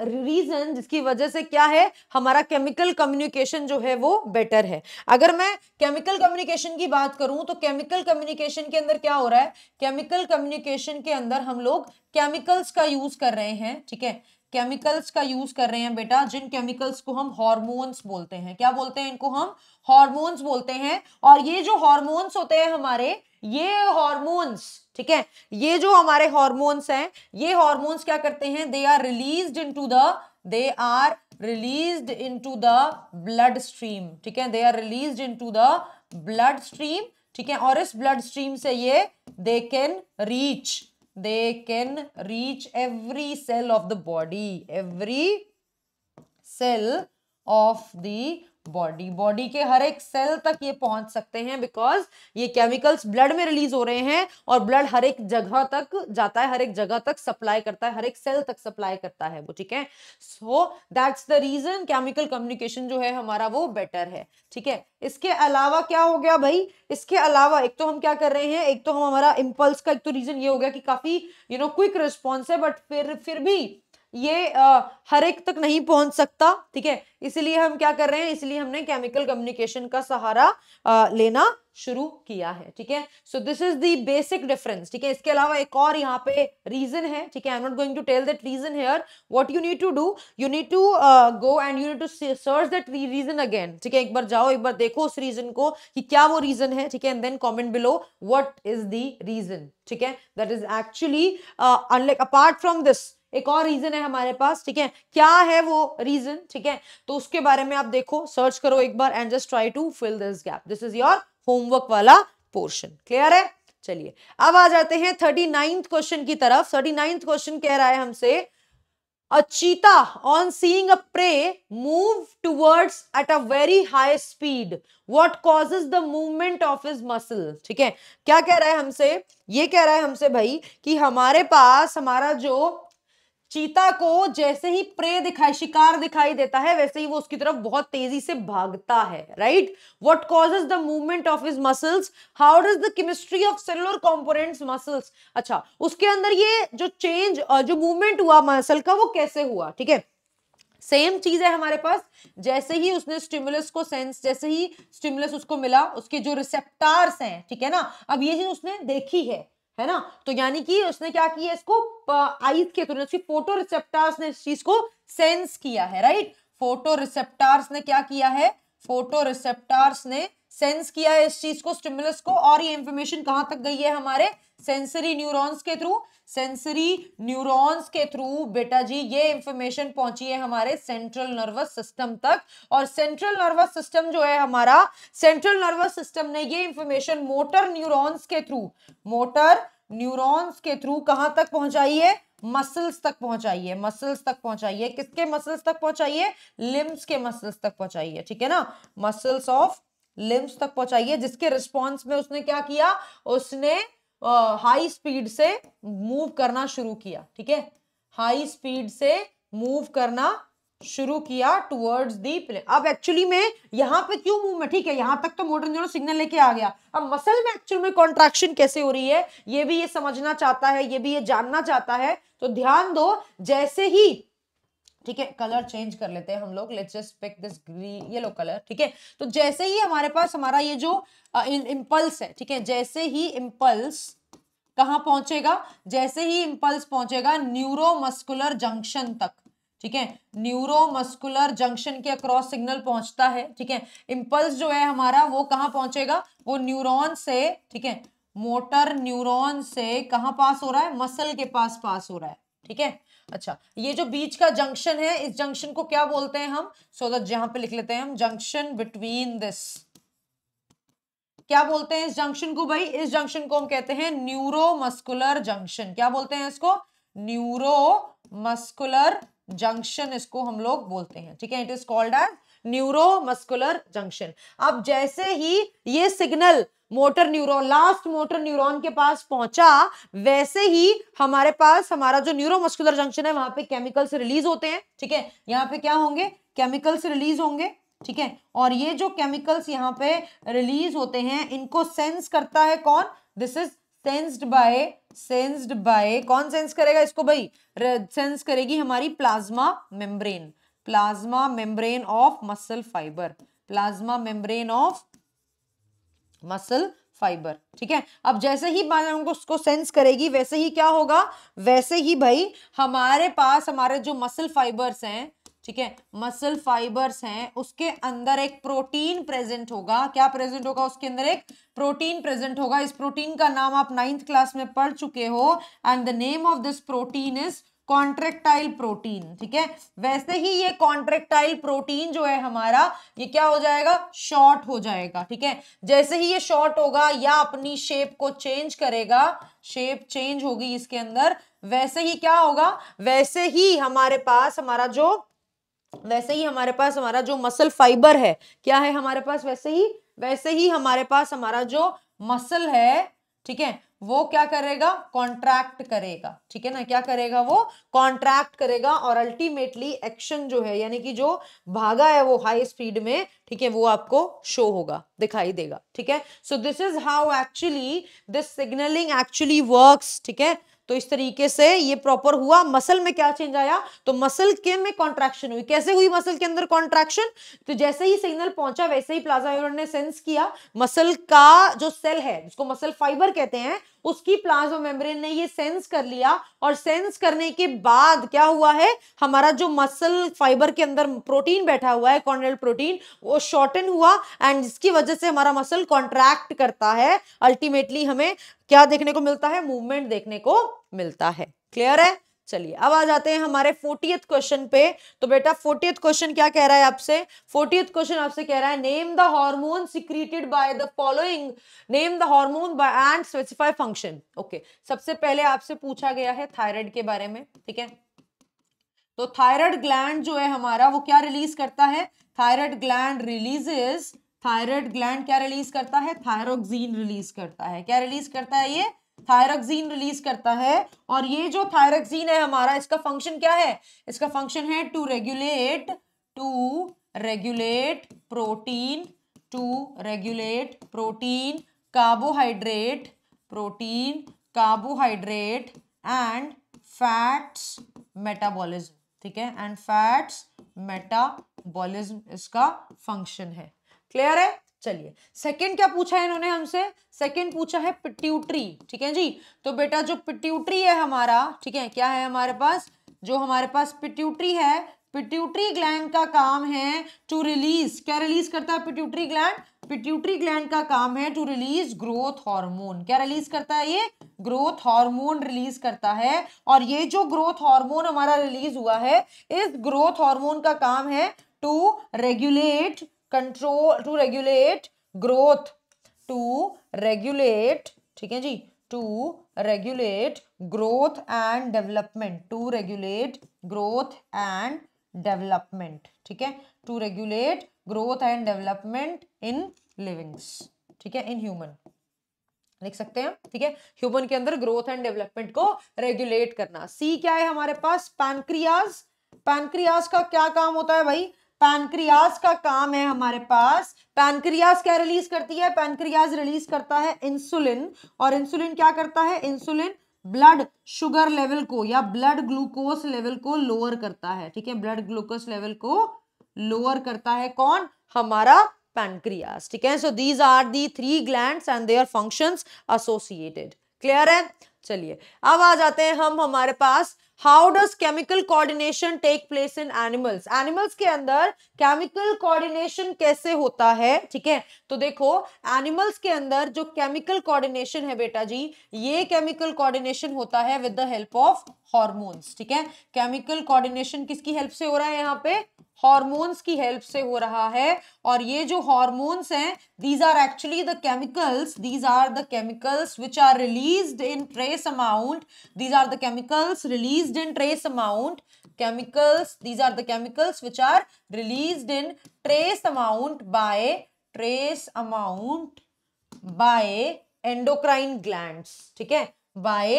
Speaker 1: reason जिसकी वजह से क्या है हमारा केमिकल कम्युनिकेशन जो है वो बेटर है अगर मैं केमिकल कम्युनिकेशन की बात करूं तो केमिकल कम्युनिकेशन के अंदर क्या हो रहा है केमिकल कम्युनिकेशन के अंदर हम लोग केमिकल्स का यूज कर रहे हैं ठीक है केमिकल्स का यूज कर रहे हैं बेटा जिन केमिकल्स को हम हॉर्मोन्स बोलते हैं क्या बोलते हैं इनको हम हॉर्मोन्स बोलते हैं और ये जो हॉर्मोन्स होते हैं हमारे ये हॉर्मोन्स ठीक है ये जो हमारे हॉर्मोन्स हैं ये हॉर्मोन्स क्या करते हैं they are release into the they are release into the bloodstream ठीक है they are release into the bloodstream ठीक है और इस ब्लड स्ट्रीम से ये they can reach they can reach every cell of the body every cell of the body body के हर एक सेल तक ये पहुंच सकते हैं बिकॉज ये केमिकल्स ब्लड में रिलीज हो रहे हैं और ब्लड हर एक जगह तक जाता है हर एक जगह तक सप्लाई करता है हर एक सेल तक सप्लाई करता है वो ठीक है so that's the reason chemical communication जो है हमारा वो बेटर है ठीक है इसके अलावा क्या हो गया भाई इसके अलावा एक तो हम क्या कर रहे हैं एक तो हम हमारा इम्पल्स का एक तो रीजन ये हो गया कि काफी यू नो क्विक रिस्पॉन्स है बट फिर फिर भी ये आ, हर एक तक नहीं पहुंच सकता ठीक है इसलिए हम क्या कर रहे हैं इसलिए हमने केमिकल कम्युनिकेशन का सहारा आ, लेना शुरू किया है ठीक है so this is the basic difference ठीक है इसके अलावा एक और यहाँ पे रीजन है ठीक है I am not going to tell that reason here what you need to do you need to go and you need to search that reason again ठीक है एक बार जाओ एक बार देखो उस रीजन को कि क्या वो रीजन है ठीक है and then comment below what is the reason ठीक है that is actually apart from this एक और रीजन है हमारे पास ठीक है क्या है वो रीजन ठीक है तो उसके बारे में आप देखो सर्च करो एक बार and just try to fill this gap this is your homework वाला पोर्शन क्लियर है चलिए अब आ जाते हैं थर्टी नाइन्थ क्वेश्चन की तरफ थर्टी नाइन्थ क्वेश्चन कह रहा है हमसे A cheetah, on seeing a prey, move towards at a very high speed. What causes the movement of his muscle? ठीक है क्या कह रहा है हमसे ये कह रहा है हमसे भाई कि हमारे पास हमारा जो चीता को जैसे ही प्रे दिखाई शिकार दिखाई देता है वैसे ही वो उसकी तरफ बहुत तेजी से भागता है right what causes the movement of his muscles how does the chemistry of cellular components muscles अच्छा उसके अंदर ये जो चेंज जो मूवमेंट हुआ मसल का वो कैसे हुआ ठीक है सेम चीज है हमारे पास जैसे ही उसने स्टिमुलस को सेंस जैसे ही स्टिमुलस उसको मिला उसके जो रिसेप्टार्स हैं ठीक है ना अब ये चीज उसने देखी है है ना तो यानी कि उसने क्या किया इसको आईज के थ्रू उसकी फोटो रिसेप्टार्स ने इस चीज को सेंस किया है राइट फोटो रिसेप्टार्स ने क्या किया है फोटो रिसेप्टार्स ने सेंस किया है इस चीज को स्टिमुलस को और ये इंफॉर्मेशन कहां तक गई है हमारे सेंसरी न्यूरॉन्स के थ्रू सेंसरी न्यूरॉन्स के थ्रू बेटा जी ये इंफॉर्मेशन पहुंची है हमारे सेंट्रल नर्वस सिस्टम तक और सेंट्रल नर्वस सिस्टम जो है हमारा सेंट्रल नर्वस सिस्टम ने ये इंफॉर्मेशन मोटर न्यूरॉन्स के थ्रू मोटर न्यूरॉन्स के थ्रू कहां तक पहुंचाई है मसल्स तक पहुंचाइए मसल्स तक पहुंचाइए किसके मसल्स तक पहुंचाइए लिम्स के मसल्स तक पहुंचाइए ठीक है ना मसल्स ऑफ लिम्स तक पहुंचाई है जिसके रिस्पॉन्स में उसने क्या किया उसने हाई uh, स्पीड से मूव करना शुरू किया ठीक है हाई स्पीड से मूव करना शुरू किया टुवर्ड्स दी प्लेन अब एक्चुअली में यहां पे क्यों मूव में ठीक है यहां तक तो मोटर न्यूरो सिग्नल लेके आ गया अब मसल में एक्चुअल में कॉन्ट्रेक्शन कैसे हो रही है ये भी ये समझना चाहता है ये भी ये जानना चाहता है तो ध्यान दो जैसे ही ठीक है कलर चेंज कर लेते हैं हम लोग let's just pick this green yellow colour ठीक है तो जैसे ही हमारे पास हमारा ये जो इम्पल्स है ठीक है जैसे ही इम्पल्स कहाँ पहुंचेगा जैसे ही इम्पल्स पहुंचेगा न्यूरोमस्कुलर जंक्शन तक ठीक है न्यूरोमस्कुलर जंक्शन के अक्रॉस सिग्नल पहुंचता है ठीक है इम्पल्स जो है हमारा वो कहाँ पहुंचेगा वो न्यूरोन से ठीक है मोटर न्यूरोन से कहाँ पास हो रहा है मसल के पास पास हो रहा है ठीक है अच्छा ये जो बीच का जंक्शन है इस जंक्शन को क्या बोलते हैं हम सो दट दैट पे लिख लेते हैं हम जंक्शन बिटवीन दिस क्या बोलते हैं इस जंक्शन को भाई इस जंक्शन को हम कहते हैं न्यूरोमस्कुलर जंक्शन क्या बोलते हैं इसको न्यूरोमस्कुलर जंक्शन इसको हम लोग बोलते हैं ठीक है it is called as neuromuscular junction अब जैसे ही ये signal motor neuron last motor neuron के पास पहुंचा वैसे ही हमारे पास हमारा जो न्यूरोमस्कुलर जंक्शन है वहां पे केमिकल्स रिलीज होते हैं ठीक है यहाँ पे क्या होंगे केमिकल्स रिलीज होंगे ठीक है और ये जो केमिकल्स यहाँ पे रिलीज होते हैं इनको सेंस करता है कौन this is sensed by sensed by कौन सेंस करेगा इसको भाई सेंस करेगी हमारी plasma membrane plasma membrane of muscle fibre plasma membrane of muscle fibre ठीक है अब जैसे ही उसको सेंस करेगी वैसे ही क्या होगा वैसे ही भाई हमारे पास हमारे जो मसल फाइबर्स हैं ठीक है मसल फाइबर्स हैं उसके अंदर एक प्रोटीन प्रेजेंट होगा क्या प्रेजेंट होगा उसके अंदर एक प्रोटीन प्रेजेंट होगा इस प्रोटीन का नाम आप नाइन्थ क्लास में पढ़ चुके हो and the name of this protein is contractile protein ठीक है वैसे ही ये कॉन्ट्रेक्टाइल प्रोटीन जो है हमारा ये क्या हो जाएगा शॉर्ट हो जाएगा ठीक है जैसे ही ये शॉर्ट होगा या अपनी शेप को चेंज करेगा शेप चेंज होगी इसके अंदर वैसे ही क्या होगा वैसे ही हमारे पास हमारा जो वैसे ही हमारे पास हमारा जो मसल फाइबर है क्या है हमारे पास वैसे ही वैसे ही हमारे पास हमारा जो मसल है ठीक है वो क्या करेगा कॉन्ट्रैक्ट करेगा ठीक है ना क्या करेगा वो कॉन्ट्रैक्ट करेगा और अल्टीमेटली एक्शन जो है यानी कि जो भागा है वो हाई स्पीड में ठीक है वो आपको शो होगा दिखाई देगा ठीक है so this is how actually this signalling actually works ठीक है तो इस तरीके से ये प्रॉपर हुआ मसल में क्या चेंज आया तो मसल के में कॉन्ट्रेक्शन हुई कैसे हुई मसल के अंदर कॉन्ट्रेक्शन तो जैसे ही सिग्नल पहुंचा वैसे ही प्लाजा ने सेंस किया मसल का जो सेल है जिसको मसल फाइबर कहते हैं उसकी प्लाज्मो मेम्ब्रेन ने ये सेंस कर लिया और सेंस करने के बाद क्या हुआ है हमारा जो मसल फाइबर के अंदर प्रोटीन बैठा हुआ है कॉन्ड्रल प्रोटीन वो शॉर्टन हुआ एंड जिसकी वजह से हमारा मसल कॉन्ट्रैक्ट करता है अल्टीमेटली हमें क्या देखने को मिलता है मूवमेंट देखने को मिलता है क्लियर है चलिए अब आ जाते हैं हमारे फोर्टियथ क्वेश्चन पे तो बेटा फोर्टियथ क्वेश्चन क्या कह रहा है आपसे फोर्टियथ क्वेश्चन आपसे कह रहा है name the hormone secreted by the following name the hormone by and specify function okay सबसे पहले आपसे पूछा गया है थायराइड के बारे में ठीक है तो थायराइड ग्लैंड जो है हमारा वो क्या रिलीज करता है thyroid gland releases thyroid gland क्या रिलीज करता है थायरोक्सिन रिलीज करता है क्या रिलीज करता है ये थायरक्सिन रिलीज करता है और ये जो थायरक्सिन है हमारा इसका फंक्शन क्या है इसका फंक्शन है to regulate to regulate protein to regulate protein carbohydrate protein carbohydrate and fats metabolism ठीक है एंड फैट्स मेटाबॉलिज्म इसका फंक्शन है क्लियर है चलिए सेकंड क्या पूछा है इन्होंने हमसे सेकंड पूछा है पिट्यूटरी ठीक है जी तो बेटा जो पिट्यूटरी है हमारा ठीक है क्या है हमारे पास जो हमारे पास पिट्यूटरी है पिट्यूटरी ग्लैंड का काम है टू रिलीज क्या रिलीज करता है पिट्यूटरी ग्लैंड पिट्यूटरी ग्लैंड का काम है टू रिलीज ग्रोथ हार्मोन क्या रिलीज करता है ये ग्रोथ हार्मोन रिलीज करता है और ये जो ग्रोथ हार्मोन हमारा रिलीज हुआ है इस ग्रोथ हार्मोन का काम है to regulate control to regulate growth to regulate ठीक है जी to regulate growth and development to regulate growth and development ठीक है to regulate growth and development in livings ठीक है इन ह्यूमन लिख सकते हैं ठीक है ह्यूमन के अंदर ग्रोथ एंड डेवलपमेंट को रेगुलेट करना सी क्या है हमारे पास पैनक्रियाज पैनक्रियाज का क्या काम होता है भाई पैनक्रियाज का काम है हमारे पास पैनक्रियाज क्या रिलीज करती है पैनक्रियाज रिलीज करता है इंसुलिन और इंसुलिन क्या करता है इंसुलिन ब्लड शुगर लेवल को या ब्लड ग्लूकोज लेवल को लोअर करता है ठीक है ब्लड ग्लूकोज लेवल को लोअर करता है कौन हमारा पैनक्रियाज ठीक है so these are the three gland and their function associated clear है चलिए अब आ जाते हैं हम हमारे पास how does chemical coordination take place in animals animals के अंदर केमिकल कोऑर्डिनेशन कैसे होता है ठीक है तो देखो एनिमल्स के अंदर जो केमिकल कोऑर्डिनेशन है बेटा जी ये केमिकल कोऑर्डिनेशन होता है with the help of hormones ठीक है केमिकल कोऑर्डिनेशन किसकी हेल्प से हो रहा है यहाँ पे हॉर्मोन्स की हेल्प से हो रहा है और ये जो हॉर्मोन्स हैं these are actually the chemicals these are the chemicals which are release in trace amount these are the chemicals release in trace amount chemicals these are the chemicals which are release in trace amount by trace amount by endocrine glands ठीक है by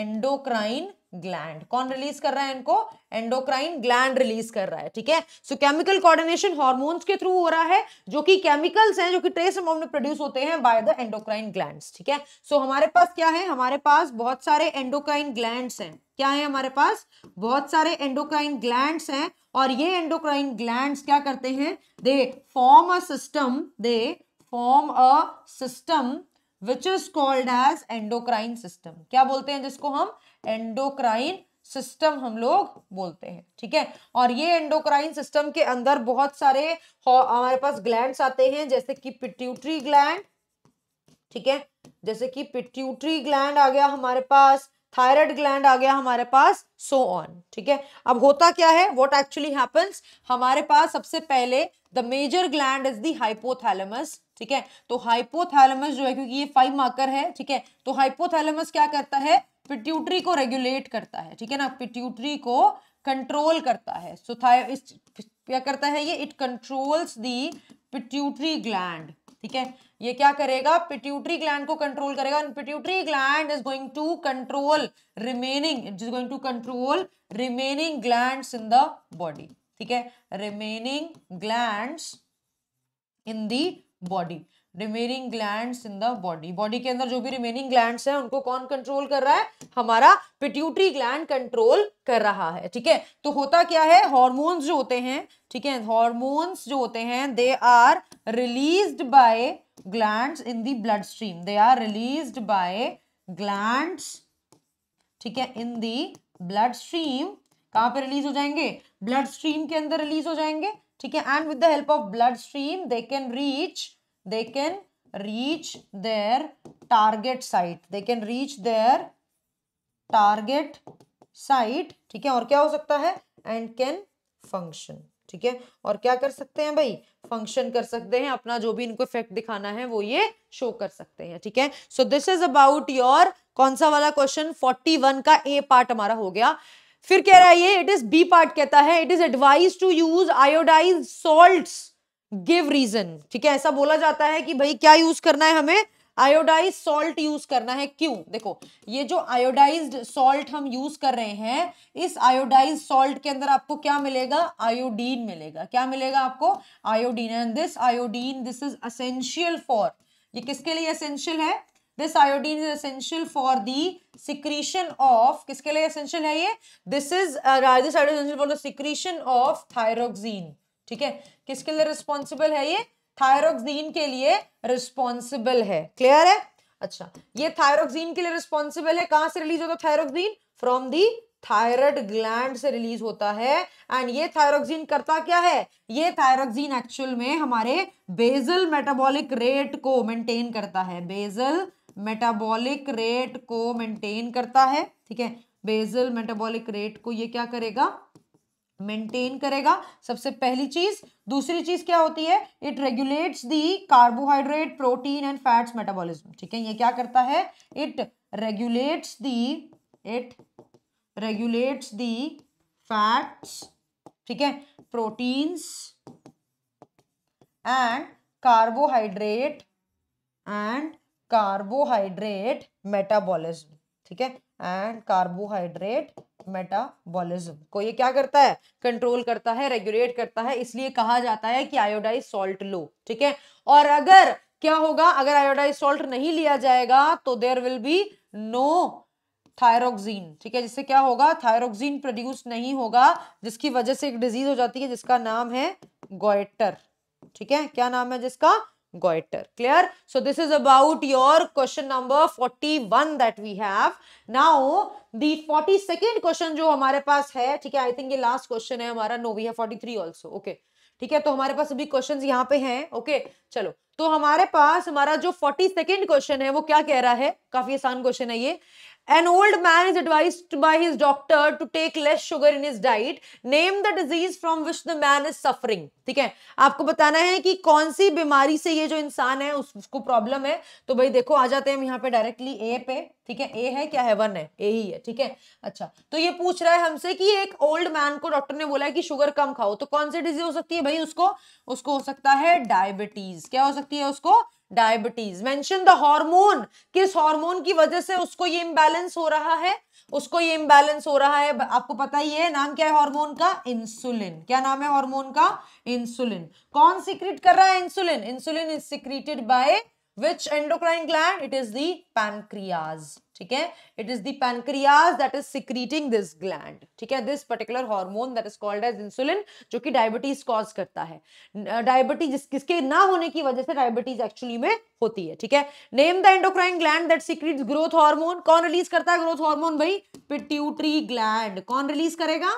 Speaker 1: endocrine gland कौन release कर रहा है इनको endocrine gland release कर रहा है ठीक है सो केमिकल कोऑर्डिनेशन हार्मोन्स के थ्रू हो रहा है जो कि केमिकल्स हैं जो कि ट्रेस अमाउंट में प्रोड्यूस होते हैं बाय द एंडोक्राइन ग्लैंड्स ठीक है सो so, हमारे पास क्या है हमारे पास बहुत सारे एंडोक्राइन ग्लैंड हैं क्या है हमारे पास बहुत सारे एंडोक्राइन ग्लैंड हैं और ये एंडोक्राइन ग्लैंड क्या करते हैं they form a system they form a system which is called as endocrine system क्या बोलते हैं जिसको हम एंडोक्राइन सिस्टम हम लोग बोलते हैं ठीक है और ये एंडोक्राइन सिस्टम के अंदर बहुत सारे हमारे पास ग्लैंड आते हैं जैसे कि पिट्यूटरी ग्लैंड ठीक है जैसे कि पिट्यूटरी ग्लैंड आ गया हमारे पास थायराइड ग्लैंड आ गया हमारे पास सो ऑन ठीक है अब होता क्या है व्हाट एक्चुअली हैपन्स हमारे पास सबसे पहले the major gland is the ठीक है तो हाइपोथैलमस जो है क्योंकि ये फाइव मार्कर है ठीक है तो हाइपोथैलमस क्या करता है पिट्यूटरी को रेगुलेट करता है ठीक है ना पिट्यूटरी को कंट्रोल करता है सो था क्या करता है ये it controls the pituitary gland ठीक है ये क्या करेगा पिट्यूटरी ग्लैंड को कंट्रोल करेगा pituitary gland is going to control remaining it is going to control remaining gland in the body ठीक है remaining gland in the body remaining gland in the body body के अंदर जो भी remaining gland है उनको कौन कंट्रोल कर रहा है हमारा पिट्यूटरी ग्लैंड कंट्रोल कर रहा है ठीक है तो होता क्या है हॉर्मोन्स जो होते हैं ठीक है हॉर्मोन्स जो होते हैं they are release by gland in the bloodstream they are release by gland ठीक है इन दी ब्लड स्ट्रीम कहां पे रिलीज हो जाएंगे ब्लड स्ट्रीम के अंदर रिलीज हो जाएंगे ठीक है and with the help of bloodstream they can reach they can reach their target site they can reach their target site ठीक है और क्या हो सकता है and can function ठीक है और क्या कर सकते हैं भाई फंक्शन कर सकते हैं अपना जो भी इनको इफेक्ट दिखाना है वो ये शो कर सकते हैं ठीक है so this is about your कौन सा वाला क्वेश्चन 41 का ए पार्ट हमारा हो गया फिर कह रहा है ये इट इज बी पार्ट कहता है it is advise to use iodise salts give reason ठीक है ऐसा बोला जाता है कि भाई क्या यूज करना है हमें आयोडाइज सॉल्ट यूज करना है क्यों देखो ये जो आयोडाइज सॉल्ट हम यूज कर रहे हैं इस आयोडाइज सॉल्ट के अंदर आपको क्या मिलेगा आयोडीन मिलेगा क्या मिलेगा आपको iodine and this iodine this is essential for ये किसके लिए असेंशियल है this iodine is essential for the secretion of किसके लिए असेंशियल है ये this is this iodine for the secretion of thyroxine ठीक है किसके लिए रिस्पॉन्सिबल है ये थायरोक्सिन के लिए रिस्पॉन्सिबल है क्लियर है अच्छा ये थायरोक्सिन के लिए रिस्पॉन्सिबल है कहां से रिलीज होता है thyroxine from the thyroid gland से रिलीज होता है एंड ये थायरोक्सिन करता क्या है ये थायरोक्सिन एक्चुअल में हमारे बेजल मेटाबॉलिक रेट को मेंटेन करता है बेजल मेटाबॉलिक रेट को मेंटेन करता है ठीक है बेजल मेटाबॉलिक रेट को ये क्या करेगा मेंटेन करेगा सबसे पहली चीज दूसरी चीज क्या होती है it regulates the carbohydrate protein and fats metabolism ठीक है ये क्या करता है it regulates the it regulates the fats ठीक है proteins and carbohydrate and carbohydrate metabolism ठीक है एंड कार्बोहाइड्रेट मेटाबॉलिज्म को ये क्या करता है कंट्रोल करता है रेगुलेट करता है इसलिए कहा जाता है कि आयोडाइज सॉल्ट लो ठीक है और अगर क्या होगा अगर आयोडाइज सॉल्ट नहीं लिया जाएगा तो there will be no thyroxine ठीक है जिससे क्या होगा थायरोक्सिन प्रोड्यूस नहीं होगा जिसकी वजह से एक डिजीज हो जाती है जिसका नाम है गोइटर ठीक है क्या नाम है जिसका goiter clear so this is about your question number 41 that we have now the 42nd question jo hamare paas hai theek hai i think ye last question hai hamara no we have 43 also okay theek hai to hamare paas abhi questions yahan pe hain okay chalo to hamare paas hamara jo 42nd question hai wo kya keh raha hai kafi aasan question hai ye An old man is advised by his doctor to take less sugar in his diet. Name the disease from which the man is suffering. ठीक है आपको बताना है कि कौन सी बीमारी से ये जो इंसान है उसको प्रॉब्लम है तो भाई देखो आ जाते हैं हम यहाँ पे डायरेक्टली ए पे ठीक है ए है क्या है वन है ए ही है ठीक है अच्छा तो ये पूछ रहा है हमसे कि एक ओल्ड मैन को डॉक्टर ने बोला है कि शुगर कम खाओ तो कौन सी डिजीज हो सकती है भाई उसको उसको हो सकता है डायबिटीज क्या हो सकती है उसको डायबिटीज मेंशन द हार्मोन किस हार्मोन की वजह से उसको ये इम्बेलेंस हो रहा है उसको ये इम्बेलेंस हो रहा है आपको पता ही है नाम क्या है हार्मोन का इंसुलिन क्या नाम है हार्मोन का इंसुलिन कौन सिक्रीट कर रहा है insulin insulin is secreted by which endocrine gland it is the pancreas ठीक है it is pancreas that is secreting this gland ठीक है this particular hormone that is called as insulin जो कि डायबिटीज कॉज करता है डायबिटीज uh, किसके ना होने की वजह से डायबिटीज एक्चुअली में होती है ठीक है name the endocrine gland that secrete growth hormone कौन रिलीज करता है ग्रोथ हार्मोन भाई पिट्यूटरी ग्लैंड कौन रिलीज करेगा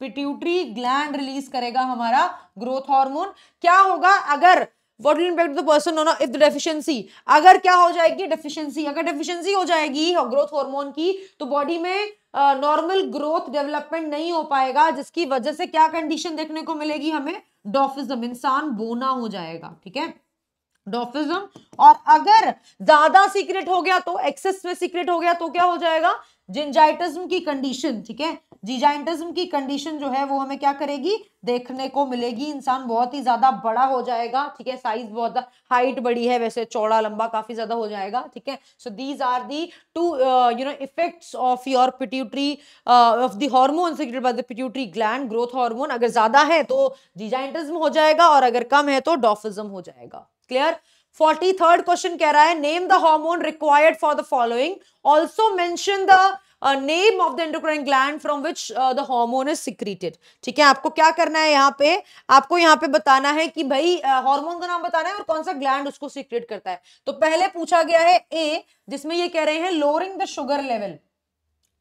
Speaker 1: पिट्यूटरी ग्लैंड रिलीज करेगा हमारा ग्रोथ हार्मोन क्या होगा अगर what will impact the person on if deficiency अगर क्या हो जाएगी डेफिशिएंसी अगर डेफिशिएंसी हो जाएगी ग्रोथ हार्मोन की तो बॉडी में नॉर्मल ग्रोथ डेवलपमेंट नहीं हो पाएगा जिसकी वजह से क्या कंडीशन देखने को मिलेगी हमें डॉफिज्म इंसान बोना हो जाएगा ठीक है डॉफिज्म और अगर ज्यादा सीक्रेट हो गया तो एक्सेस में सीक्रेट हो गया तो क्या हो जाएगा जिंजाइटिज्म की कंडीशन ठीक है जीजाइंटिज्म की कंडीशन जो है वो हमें क्या करेगी देखने को मिलेगी इंसान बहुत ही ज्यादा बड़ा हो जाएगा ठीक है साइज बहुत हाइट बड़ी है वैसे चौड़ा लंबा काफी ज्यादा हो जाएगा ठीक है so these are the two you know effects of your pituitary of the hormone secreted by the pituitary gland growth hormone अगर ज्यादा है तो जीजाइंटिज्म हो जाएगा और अगर कम है तो डॉफिज्म हो जाएगा क्लियर फोर्टी थर्ड क्वेश्चन कह रहा है name the hormone required for the following also mention the name of the endocrine gland from which the hormone is secreted ठीक है आपको क्या करना है यहाँ पे आपको यहाँ पे बताना है कि भाई हॉर्मोन uh, का नाम बताना है और कौन सा ग्लैंड उसको सिक्रेट करता है तो पहले पूछा गया है ए जिसमें ये कह रहे हैं लोअरिंग द शुगर लेवल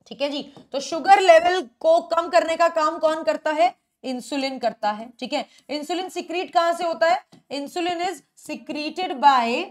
Speaker 1: ठीक है जी तो शुगर लेवल को कम करने का काम कौन करता है इंसुलिन करता है ठीक है इंसुलिन सिक्रीट कहां से होता है insulin is secreted by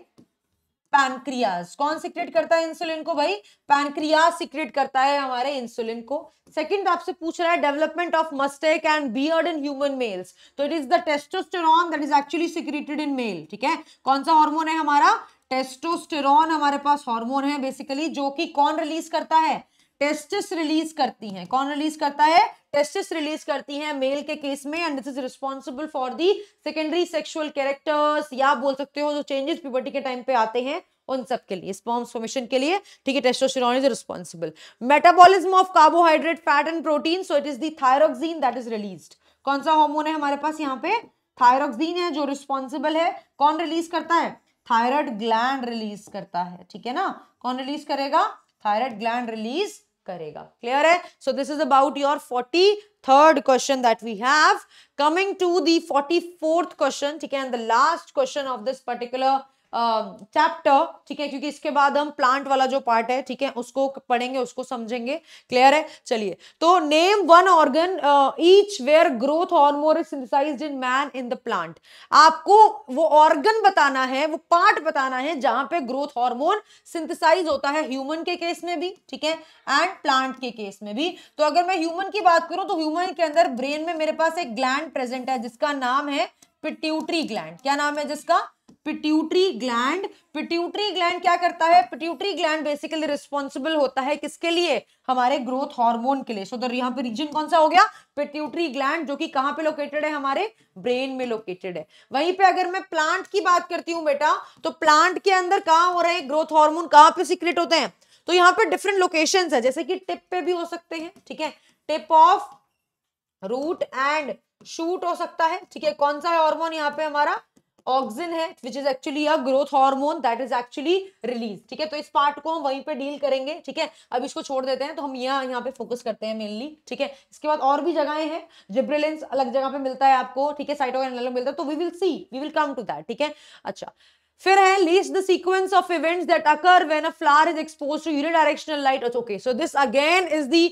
Speaker 1: pancreas कौन सिक्रेट करता है इंसुलिन को भाई पैनक्रियाज सिक्रेट करता है हमारे इंसुलिन को सेकंड आपसे पूछ रहा है development of moustache and beard in human males तो it is the testosterone that is actually secreted in male ठीक है कौन सा हार्मोन है हमारा टेस्टोस्टेरॉन हमारे पास हार्मोन है बेसिकली जो कि कौन रिलीज करता है टेस्टिस रिलीज करती हैं कौन रिलीज करता है टेस्टिस रिलीज करती हैं मेल के केस में and this is responsible for the secondary sexual characters या बोल सकते हो जो चेंजेस प्यूबर्टी के टाइम पे आते हैं उन सब के लिए स्पॉन्स फॉर्मेशन के लिए ठीक है testosterone is responsible metabolism of carbohydrate fat and protein so it is the thyroxine that is released कौन सा हार्मोन है हमारे पास यहाँ पे थायरोक्सिन है जो रिस्पॉन्सिबल है कौन रिलीज करता है थायराइड ग्लैंड रिलीज करता है ठीक है ना कौन रिलीज करेगा थायराइड ग्लैंड रिलीज करेगा क्लियर है so this is about your forty third question that we have coming to the forty fourth question ठीक है and the last question of this particular chapter ठीक है क्योंकि इसके बाद हम प्लांट वाला जो पार्ट है ठीक है उसको पढ़ेंगे उसको समझेंगे क्लियर है चलिए तो name one organ each where growth hormone is synthesised in man in the plant आपको वो ऑर्गन बताना है वो पार्ट बताना है जहां पे ग्रोथ हार्मोन सिंथेसाइज होता है ह्यूमन के केस में भी ठीक है एंड प्लांट के केस में भी तो अगर मैं ह्यूमन की बात करूं तो ह्यूमन के अंदर ब्रेन में मेरे पास एक ग्लैंड प्रेजेंट है जिसका नाम है पिट्यूटरी ग्लैंड क्या नाम है जिसका पिट्यूटरी ग्लैंड पिट्यूटरी ग्लैंड क्या करता है पिट्यूटरी ग्लैंड बेसिकली रिस्पॉन्सिबल होता है किसके लिए हमारे ग्रोथ हार्मोन के लिए सो so, यहाँ पे रीजन कौन सा हो गया पिट्यूटरी ग्लैंड जो कि कहाँ पे लोकेटेड है हमारे ब्रेन में लोकेटेड है वहीं पे अगर मैं प्लांट की बात करती हूँ बेटा तो प्लांट के अंदर कहाँ हो रहे हैं ग्रोथ हॉर्मोन कहाँ पे सीक्रेट होते हैं तो यहाँ पे डिफरेंट लोकेशन है जैसे कि टिप पे भी हो सकते हैं ठीक है tip of root and shoot हो सकता है ठीक है कौन सा हॉर्मोन यहाँ पे हमारा ऑक्सिन है which is actually a growth hormone that is actually release ठीक है तो इस पार्ट को हम वहीं पे डील करेंगे ठीक है अब इसको छोड़ देते हैं तो हम यहाँ यहाँ पे फोकस करते हैं मेनली ठीक है इसके बाद और भी जगहें हैं जिब्रिलेंस अलग जगह पे मिलता है आपको ठीक है साइटोकाइन अलग मिलता है तो we will see we will come to that ठीक है अच्छा फिर है list the sequence of events that occur when a flower is expose to unidirectional light okay so this again is the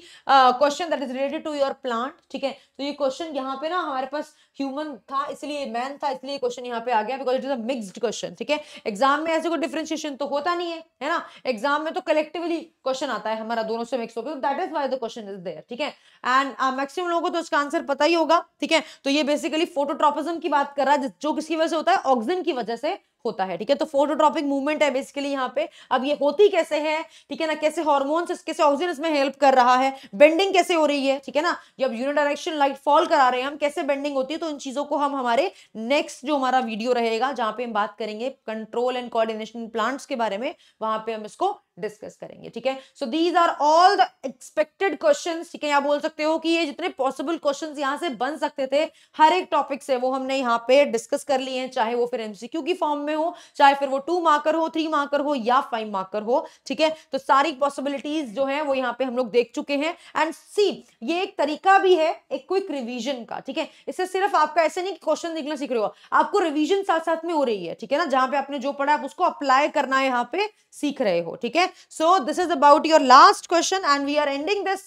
Speaker 1: question that is related to your plant ठीक है तो ये question यहाँ पे ना हमारे पास ह्यूमन था इसलिए मैन था इसलिए क्वेश्चन यहाँ पे आ गया because it is mixed question ठीक है एग्जाम में ऐसे कोई डिफ्रेंशिएशन तो होता नहीं है है ना एग्जाम में तो कलेक्टिवली क्वेश्चन आता है हमारा दोनों से मिक्स होकर that is why the question is there ठीक है एंड मैक्सिमम uh, लोगों को तो इसका आंसर पता ही होगा ठीक है तो ये बेसिकली फोटोट्रॉपिज्म की बात कर रहा है जो किसकी वजह से होता है ऑक्सीजन की वजह से होता है ठीक है तो फोटोट्रॉपिक मूवमेंट है बेसिकली यहाँ पे अब ये होती कैसे है ठीक है ना कैसे हॉर्मोन कैसे ऑक्सीजन इसमें हेल्प कर रहा है बेंडिंग कैसे हो रही है ठीक है ना जब यूनिट डायरेक्शन लाइट फॉल करा रहे हैं हम कैसे बेंडिंग होती है तो इन चीजों को हम हमारे नेक्स्ट जो हमारा वीडियो रहेगा जहां पे हम बात करेंगे कंट्रोल एंड कोऑर्डिनेशन प्लांट्स के बारे में वहां पे हम इसको डिस्कस करेंगे ठीक है so these are all the expected question ठीक है यहाँ बोल सकते हो कि ये जितने पॉसिबल क्वेश्चन यहाँ से बन सकते थे हर एक टॉपिक से वो हमने यहाँ पे डिस्कस कर लिए हैं चाहे वो फिर एमसीक्यू की फॉर्म में हो चाहे फिर वो टू मार्कर हो थ्री मार्कर हो या फाइव मार्कर हो ठीक है तो सारी पॉसिबिलिटीज जो है वो यहाँ पे हम लोग देख चुके हैं एंड सी ये एक तरीका भी है एक क्विक रिविजन का ठीक है इससे सिर्फ आपका ऐसे नहीं कि क्वेश्चन देखना सीख रहे हो आपको रिविजन साथ साथ में हो रही है ठीक है ना जहां पे आपने जो पढ़ा आप उसको अप्लाई करना है यहाँ पे सीख रहे हो ठीक है है so this is about your last question and we are ending this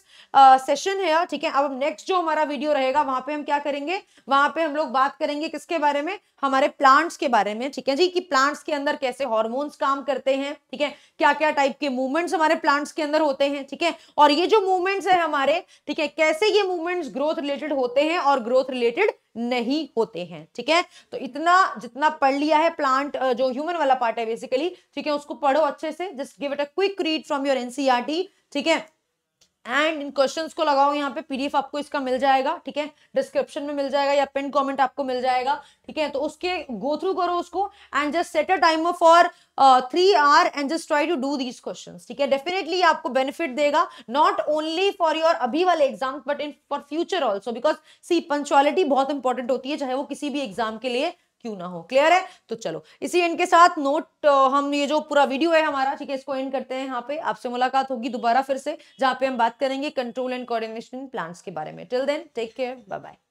Speaker 1: session है ठीक है अब नेक्स्ट जो हमारा वीडियो रहेगा वहां पे हम क्या करेंगे वहां पे हम लोग बात करेंगे किसके बारे में हमारे प्लांट्स के बारे में ठीक है जी कि प्लांट्स के अंदर कैसे हॉर्मोन्स काम करते हैं ठीक है क्या क्या टाइप के मूवमेंट्स हमारे प्लांट्स के अंदर होते हैं ठीक है और ये जो मूवमेंट्स है हमारे ठीक है कैसे ये मूवमेंट्स ग्रोथ रिलेटेड होते हैं और ग्रोथ रिलेटेड नहीं होते हैं ठीक है तो इतना जितना पढ़ लिया है प्लांट जो ह्यूमन वाला पार्ट है बेसिकली ठीक है उसको पढ़ो अच्छे से just give it a quick read from your NCERT ठीक है एंड इन क्वेश्चंस को लगाओ यहाँ पे पीडीएफ आपको इसका मिल जाएगा ठीक है डिस्क्रिप्शन में मिल जाएगा या पिन कमेंट आपको मिल जाएगा ठीक है तो उसके गो थ्रू करो उसको and just set a timer for three hour and just try to do these question ठीक है डेफिनेटली आपको बेनिफिट देगा नॉट ओनली फॉर योर अभी वाले exam but in for future also because see punctuality बहुत important होती है चाहे वो किसी भी एग्जाम के लिए क्यों ना हो क्लियर है तो चलो इसी एंड के साथ नोट हम ये जो पूरा वीडियो है हमारा ठीक है इसको एंड करते हैं यहाँ पे आपसे मुलाकात होगी दोबारा फिर से जहाँ पे हम बात करेंगे कंट्रोल एंड कोऑर्डिनेशन प्लांट्स के बारे में till then take care bye bye